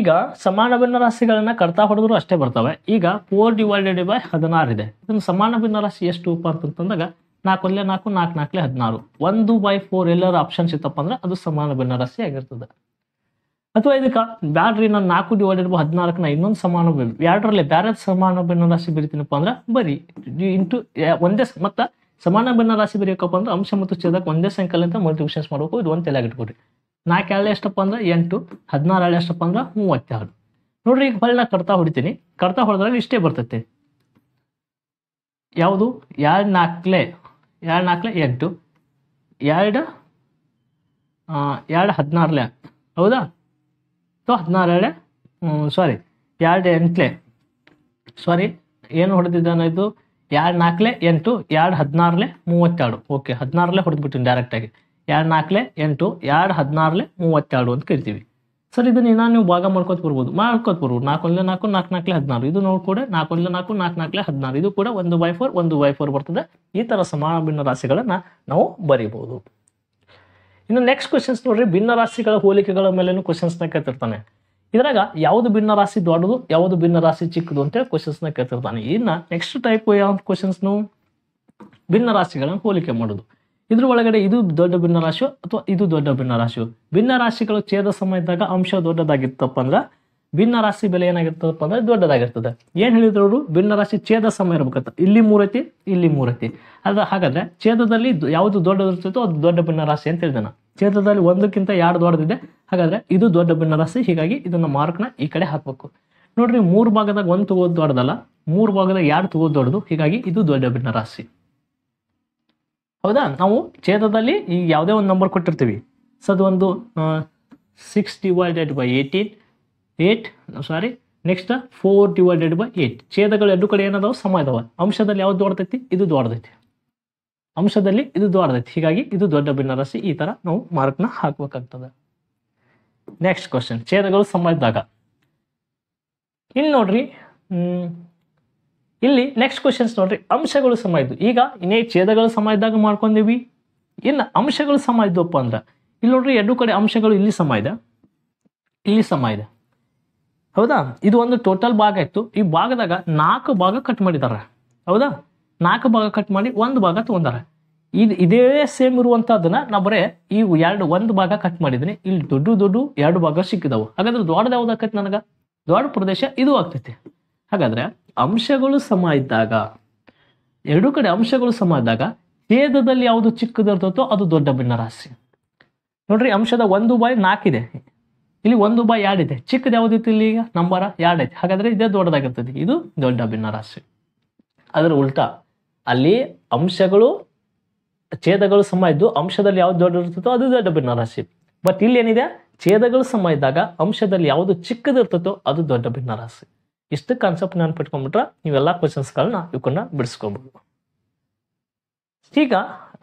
Speaker 1: ಈಗ ಸಮಾನ ಭಿನ್ನ ರಾಶಿಗಳನ್ನ ಕಡ್ತಾ ಹೊಡೆದ್ರು ಅಷ್ಟೇ ಬರ್ತವೆ ಈಗ ಫೋರ್ ಡಿವೈಡೆಡ್ ಬೈ ಹದಿನಾರು ಇದೆ ಇದನ್ನು ಸಮಾನ ಭಿನ್ನ ರಾಶಿ ಎಷ್ಟು ಉಪ ಅಂತಂದಾಗ ನಾಲ್ಕಲ್ಲೇ ನಾಲ್ಕು ನಾಲ್ಕು ನಾಲ್ಕಲೆ ಹದಿನಾರು ಒಂದು ಬೈ ಫೋರ್ ಎಲ್ಲರ ಆಪ್ಷನ್ಸ್ ಇತ್ತಪ್ಪ ಅಂದ್ರೆ ಅದು ಸಮಾನ ಭಿನ್ನ ರಾಶಿ ಆಗಿರ್ತದೆ ಅಥವಾ ಇದಕ್ಕೆ ಬ್ಯಾಡ್ರಿ ನಾನು ನಾಲ್ಕು ಡಿವೈಡೆಡ್ ಬೈ ಹದಿನಾಲ್ಕನ ಇನ್ನೊಂದು ಸಮಾನ ಎರಡರಲ್ಲಿ ಬೇರೆ ಸಮಾನ ಬೆನ್ನ ರಾಶಿ ಬರಿತೀನಪ್ಪ ಅಂದ್ರೆ ಬರಿ ಇಂಟು ಒಂದೇ ಮತ್ತೆ ಸಮಾನ ಬೆನ್ನ ರಾಶಿ ಬರೀಕಪ್ಪ ಅಂದ್ರೆ ಅಂಶ ಮತ್ತು ಛೇದಕ್ಕೆ ಒಂದೇ ಮಲ್ಟಿ ವಿಶೇಷ ಮಾಡಬೇಕು ಇದು ಒಂದು ಇಟ್ಕೊಡ್ರಿ ನಾಲ್ಕು ಎರಡು ಎಷ್ಟಪ್ಪ ಅಂದ್ರೆ ಎಂಟು ಹದಿನಾರು ಎಳೆ ಎಷ್ಟಪ್ಪ ಅಂದ್ರೆ ಮೂವತ್ತೆರಡು ನೋಡ್ರಿ ಈಗ ಹೊಳ್ಳಿ ನಾ ಕರ್ತಾ ಹೊಡಿತೀನಿ ಕಡ್ತಾ ಹೊಡೆದ್ರಲ್ಲಿ ಇಷ್ಟೇ ಬರ್ತೈತೆ ಯಾವುದು ಎರಡು ನಾಲ್ಕಲೆ ಎರಡು ನಾಲ್ಕಲೆ ಎಂಟು ಎರಡು ಎರಡು ಹದಿನಾರಲೆ ಹೌದಾ ಸೊ ಹದಿನಾರಳೆ ಸಾರಿ ಎರಡು ಎಂಟ್ಲೆ ಸಾರಿ ಏನು ಇದು ಎರಡು ನಾಲ್ಕಲೆ ಎಂಟು ಎರಡು ಹದಿನಾರಲೆ ಮೂವತ್ತೆರಡು ಓಕೆ ಹದಿನಾರಲೆ ಹೊಡೆದ್ಬಿಟ್ಟಿನಿ ಡೈರೆಕ್ಟಾಗಿ ಎರಡು ನಾಲ್ಕಲೆ ಎಂಟು ಎರಡು ಹದಿನಾರಲೆ ಮೂವತ್ತೆರಡು ಅಂತ ಕರಿತೀವಿ ಸರ್ ಇದನ್ನ ಇನ್ನೂ ನೀವು ಭಾಗ ಮಾಡ್ಕೊತ ಬರ್ಬೋದು ಮಾಡ್ಕೊತ ಬರ್ಬೋದು ನಾಲ್ಕೊಂದಲೇ ನಾಲ್ಕು ನಾಲ್ಕು ನಾಲ್ಕಲೆ ಹದಿನಾರು ಇದು ನೋಡಿ ಕೂಡ ಒಂದೇ ನಾಲ್ಕು ನಾಲ್ಕು ನಾಲ್ಕಲೆ ಹದಿನಾರು ಇದು ಕೂಡ ಒಂದು ಬೈ ಫೋರ್ ಒಂದು ಬೈ ಫೋರ್ ಬರ್ತದೆ ಈ ಥರ ಸಮಾನ ಭಿನ್ನ ರಾಶಿಗಳನ್ನು ನಾವು ಬರೀಬೋದು ಇನ್ನು ನೆಕ್ಸ್ಟ್ ಕ್ವಶನ್ಸ್ ನೋಡ್ರಿ ಭಿನ್ನ ರಾಶಿಗಳ ಹೋಲಿಕೆಗಳ ಮೇಲೆನೂ ಕ್ವಶನ್ಸ್ನ ಕೇಳ್ತಿರ್ತಾನೆ ಇದ್ರಾಗ ಯಾವುದು ಭಿನ್ನ ರಾಶಿ ದೊಡ್ಡದು ಯಾವ್ದು ಭಿನ್ನ ರಾಶಿ ಚಿಕ್ಕದು ಅಂತ ಕ್ವಶನ್ಸ್ನ ಕೇಳ್ತಿರ್ತಾನೆ ಇನ್ನು ನೆಕ್ಸ್ಟ್ ಟೈಪ್ ಯಾವ ಕ್ವಶನ್ಸ್ನು ಭಿನ್ನ ರಾಶಿಗಳನ್ನು ಹೋಲಿಕೆ ಮಾಡೋದು ಇದ್ರ ಒಳಗಡೆ ಇದು ದೊಡ್ಡ ಭಿನ್ನ ರಾಶಿಯು ಅಥವಾ ಇದು ದೊಡ್ಡ ಭಿನ್ನ ರಾಶಿಯು ಭಿನ್ನ ರಾಶಿಗಳು ಛೇದ ಸಮಯದಾಗ ಅಂಶ ದೊಡ್ಡದಾಗಿತ್ತಪ್ಪ ಅಂದ್ರೆ ಭಿನ್ನ ರಾಶಿ ಬೆಲೆ ಏನಾಗಿರ್ತದಪ್ಪ ಅಂದ್ರೆ ದೊಡ್ಡದಾಗಿರ್ತದೆ ಏನು ಹೇಳಿದ್ರು ಅವರು ಭಿನ್ನ ರಾಶಿ ಛೇದ ಸಮಯ ಇರ್ಬೇಕಂತ ಇಲ್ಲಿ ಮೂರೈತಿ ಇಲ್ಲಿ ಮೂರೈತಿ ಅದ ಹಾಗಾದ್ರೆ ಛೇದದಲ್ಲಿ ಯಾವುದು ದೊಡ್ಡದಿರ್ತೈತೋ ಅದು ದೊಡ್ಡ ಭಿನ್ನ ರಾಶಿ ಅಂತ ಹೇಳಿದಾನೆ ಛೇದದಲ್ಲಿ ಒಂದಕ್ಕಿಂತ ಎರಡು ದೊಡ್ಡದಿದೆ ಹಾಗಾದ್ರೆ ಇದು ದೊಡ್ಡ ಭಿನ್ನರಾಶಿ ಹೀಗಾಗಿ ಇದನ್ನು ಮಾರ್ಕ್ನ ಈ ಕಡೆ ಹಾಕ್ಬೇಕು ನೋಡ್ರಿ ಮೂರು ಭಾಗದಾಗ ಒಂದು ತಗೋದು ದೊಡ್ಡದಲ್ಲ ಮೂರು ಭಾಗದಾಗ ಎರಡು ತಗೋದು ದೊಡ್ಡದು ಹೀಗಾಗಿ ಇದು ದೊಡ್ಡ ಭಿನ್ನರಾಶಿ ಹೌದಾ ನಾವು ಛೇದದಲ್ಲಿ ಈಗ ಯಾವುದೇ ಒಂದು ನಂಬರ್ ಕೊಟ್ಟಿರ್ತೀವಿ ಸೊ ಅದು ಒಂದು six divided by eighteen eight sorry next four divided by eight ಛೇದಗಳು ಎರಡು ಕಡೆ ಏನದಾವ ಸಮ ಅಂಶದಲ್ಲಿ ಯಾವ್ದು ದೊಡ್ಡತೈತಿ ಇದು ದೊಡ್ಡದೈತಿ ಅಂಶದಲ್ಲಿ ಇದು ದೊಡ್ಡದೈತಿ ಹೀಗಾಗಿ ಇದು ದೊಡ್ಡ ಭಿನ್ನರಾಶಿ ಈ ತರ ನಾವು ಮಾರ್ಕ್ನ ಹಾಕ್ಬೇಕಾಗ್ತದೆ ನೆಕ್ಸ್ಟ್ ಕ್ವಶನ್ ಛೇದಗಳು ಸಮ ಇದ್ದಾಗ ಇಲ್ಲಿ ನೋಡ್ರಿ ಇಲ್ಲಿ ನೆಕ್ಸ್ಟ್ ಕ್ವಶನ್ಸ್ ನೋಡ್ರಿ ಅಂಶಗಳು ಸಮ ಇದ್ದು ಈಗ ಇನ್ನೇ ಛೇದಗಳು ಸಮ ಇದ್ದಾಗ ಮಾಡ್ಕೊಂಡಿವಿ ಇನ್ನು ಅಂಶಗಳು ಸಮ ಇದ್ದವಪ್ಪ ಅಂದ್ರೆ ಇಲ್ಲಿ ನೋಡ್ರಿ ಎರಡು ಕಡೆ ಅಂಶಗಳು ಇಲ್ಲಿ ಸಮಯ ಇದೆ ಇಲ್ಲಿ ಸಮಯ ಇದೆ ಹೌದಾ ಇದು ಒಂದು ಟೋಟಲ್ ಭಾಗ ಇತ್ತು ಈ ಭಾಗದಾಗ ನಾಲ್ಕು ಭಾಗ ಕಟ್ ಮಾಡಿದಾರೆ ಹೌದಾ ನಾಲ್ಕು ಭಾಗ ಕಟ್ ಮಾಡಿ ಒಂದು ಭಾಗ ತೊಗೊಂಡಾರ ಇದು ಇದೇ ಸೇಮ್ ಇರುವಂತಹದನ್ನ ನಾ ಬರೇ ಈ ಎರಡು ಒಂದು ಭಾಗ ಕಟ್ ಮಾಡಿದೀನಿ ಇಲ್ಲಿ ದೊಡ್ಡ ದೊಡ್ಡ ಎರಡು ಭಾಗ ಸಿಕ್ಕಿದವು ಹಾಗಾದ್ರೆ ದೊಡ್ಡದು ಯಾವ್ದು ಆಕತಿ ನನಗೆ ದೊಡ್ಡ ಪ್ರದೇಶ ಇದು ಆಗ್ತೈತಿ ಹಾಗಾದ್ರೆ ಅಂಶಗಳು ಸಮ ಇದ್ದಾಗ ಎರಡು ಕಡೆ ಅಂಶಗಳು ಸಮ ಇದ್ದಾಗ ಛೇದದಲ್ಲಿ ಯಾವುದು ಚಿಕ್ಕದಿರ್ತೋ ಅದು ದೊಡ್ಡ ರಾಶಿ ನೋಡ್ರಿ ಅಂಶದ ಒಂದು ಬಾಯ್ ನಾಲ್ಕಿದೆ ಇಲ್ಲಿ ಒಂದು ಬಾಯ್ ಎರಡು ಇದೆ ಚಿಕ್ಕದು ಯಾವ್ದಿತ್ತು ಇಲ್ಲಿ ಈಗ ನಂಬರ ಎರಡೈತೆ ಹಾಗಾದ್ರೆ ಇದೇ ದೊಡ್ಡದಾಗಿರ್ತದೆ ಇದು ದೊಡ್ಡ ರಾಶಿ ಅದರ ಉಲ್ಟಾ ಅಲ್ಲಿ ಅಂಶಗಳು ಛೇದಗಳು ಸಮ ಇದ್ದು ಅಂಶದಲ್ಲಿ ಯಾವ್ದು ದೊಡ್ಡ ಇರ್ತದೋ ಅದು ದೊಡ್ಡ ಭಿನ್ನರಾಶಿ ಬಟ್ ಇಲ್ಲಿ ಏನಿದೆ ಛೇದಗಳು ಸಮ ಇದ್ದಾಗ ಅಂಶದಲ್ಲಿ ಯಾವುದು ಚಿಕ್ಕದಿರ್ತದೋ ಅದು ದೊಡ್ಡ ಭಿನ್ನರಾಶಿ ಇಷ್ಟು ಕಾನ್ಸೆಪ್ಟ್ ನೀವೆಲ್ಲಾ ನೀವೆಲ್ಲ ಕ್ವಶನ್ಸ್ಗಳನ್ನ ಇವನ್ನ ಬಿಡಿಸ್ಕೊಬೋದು ಈಗ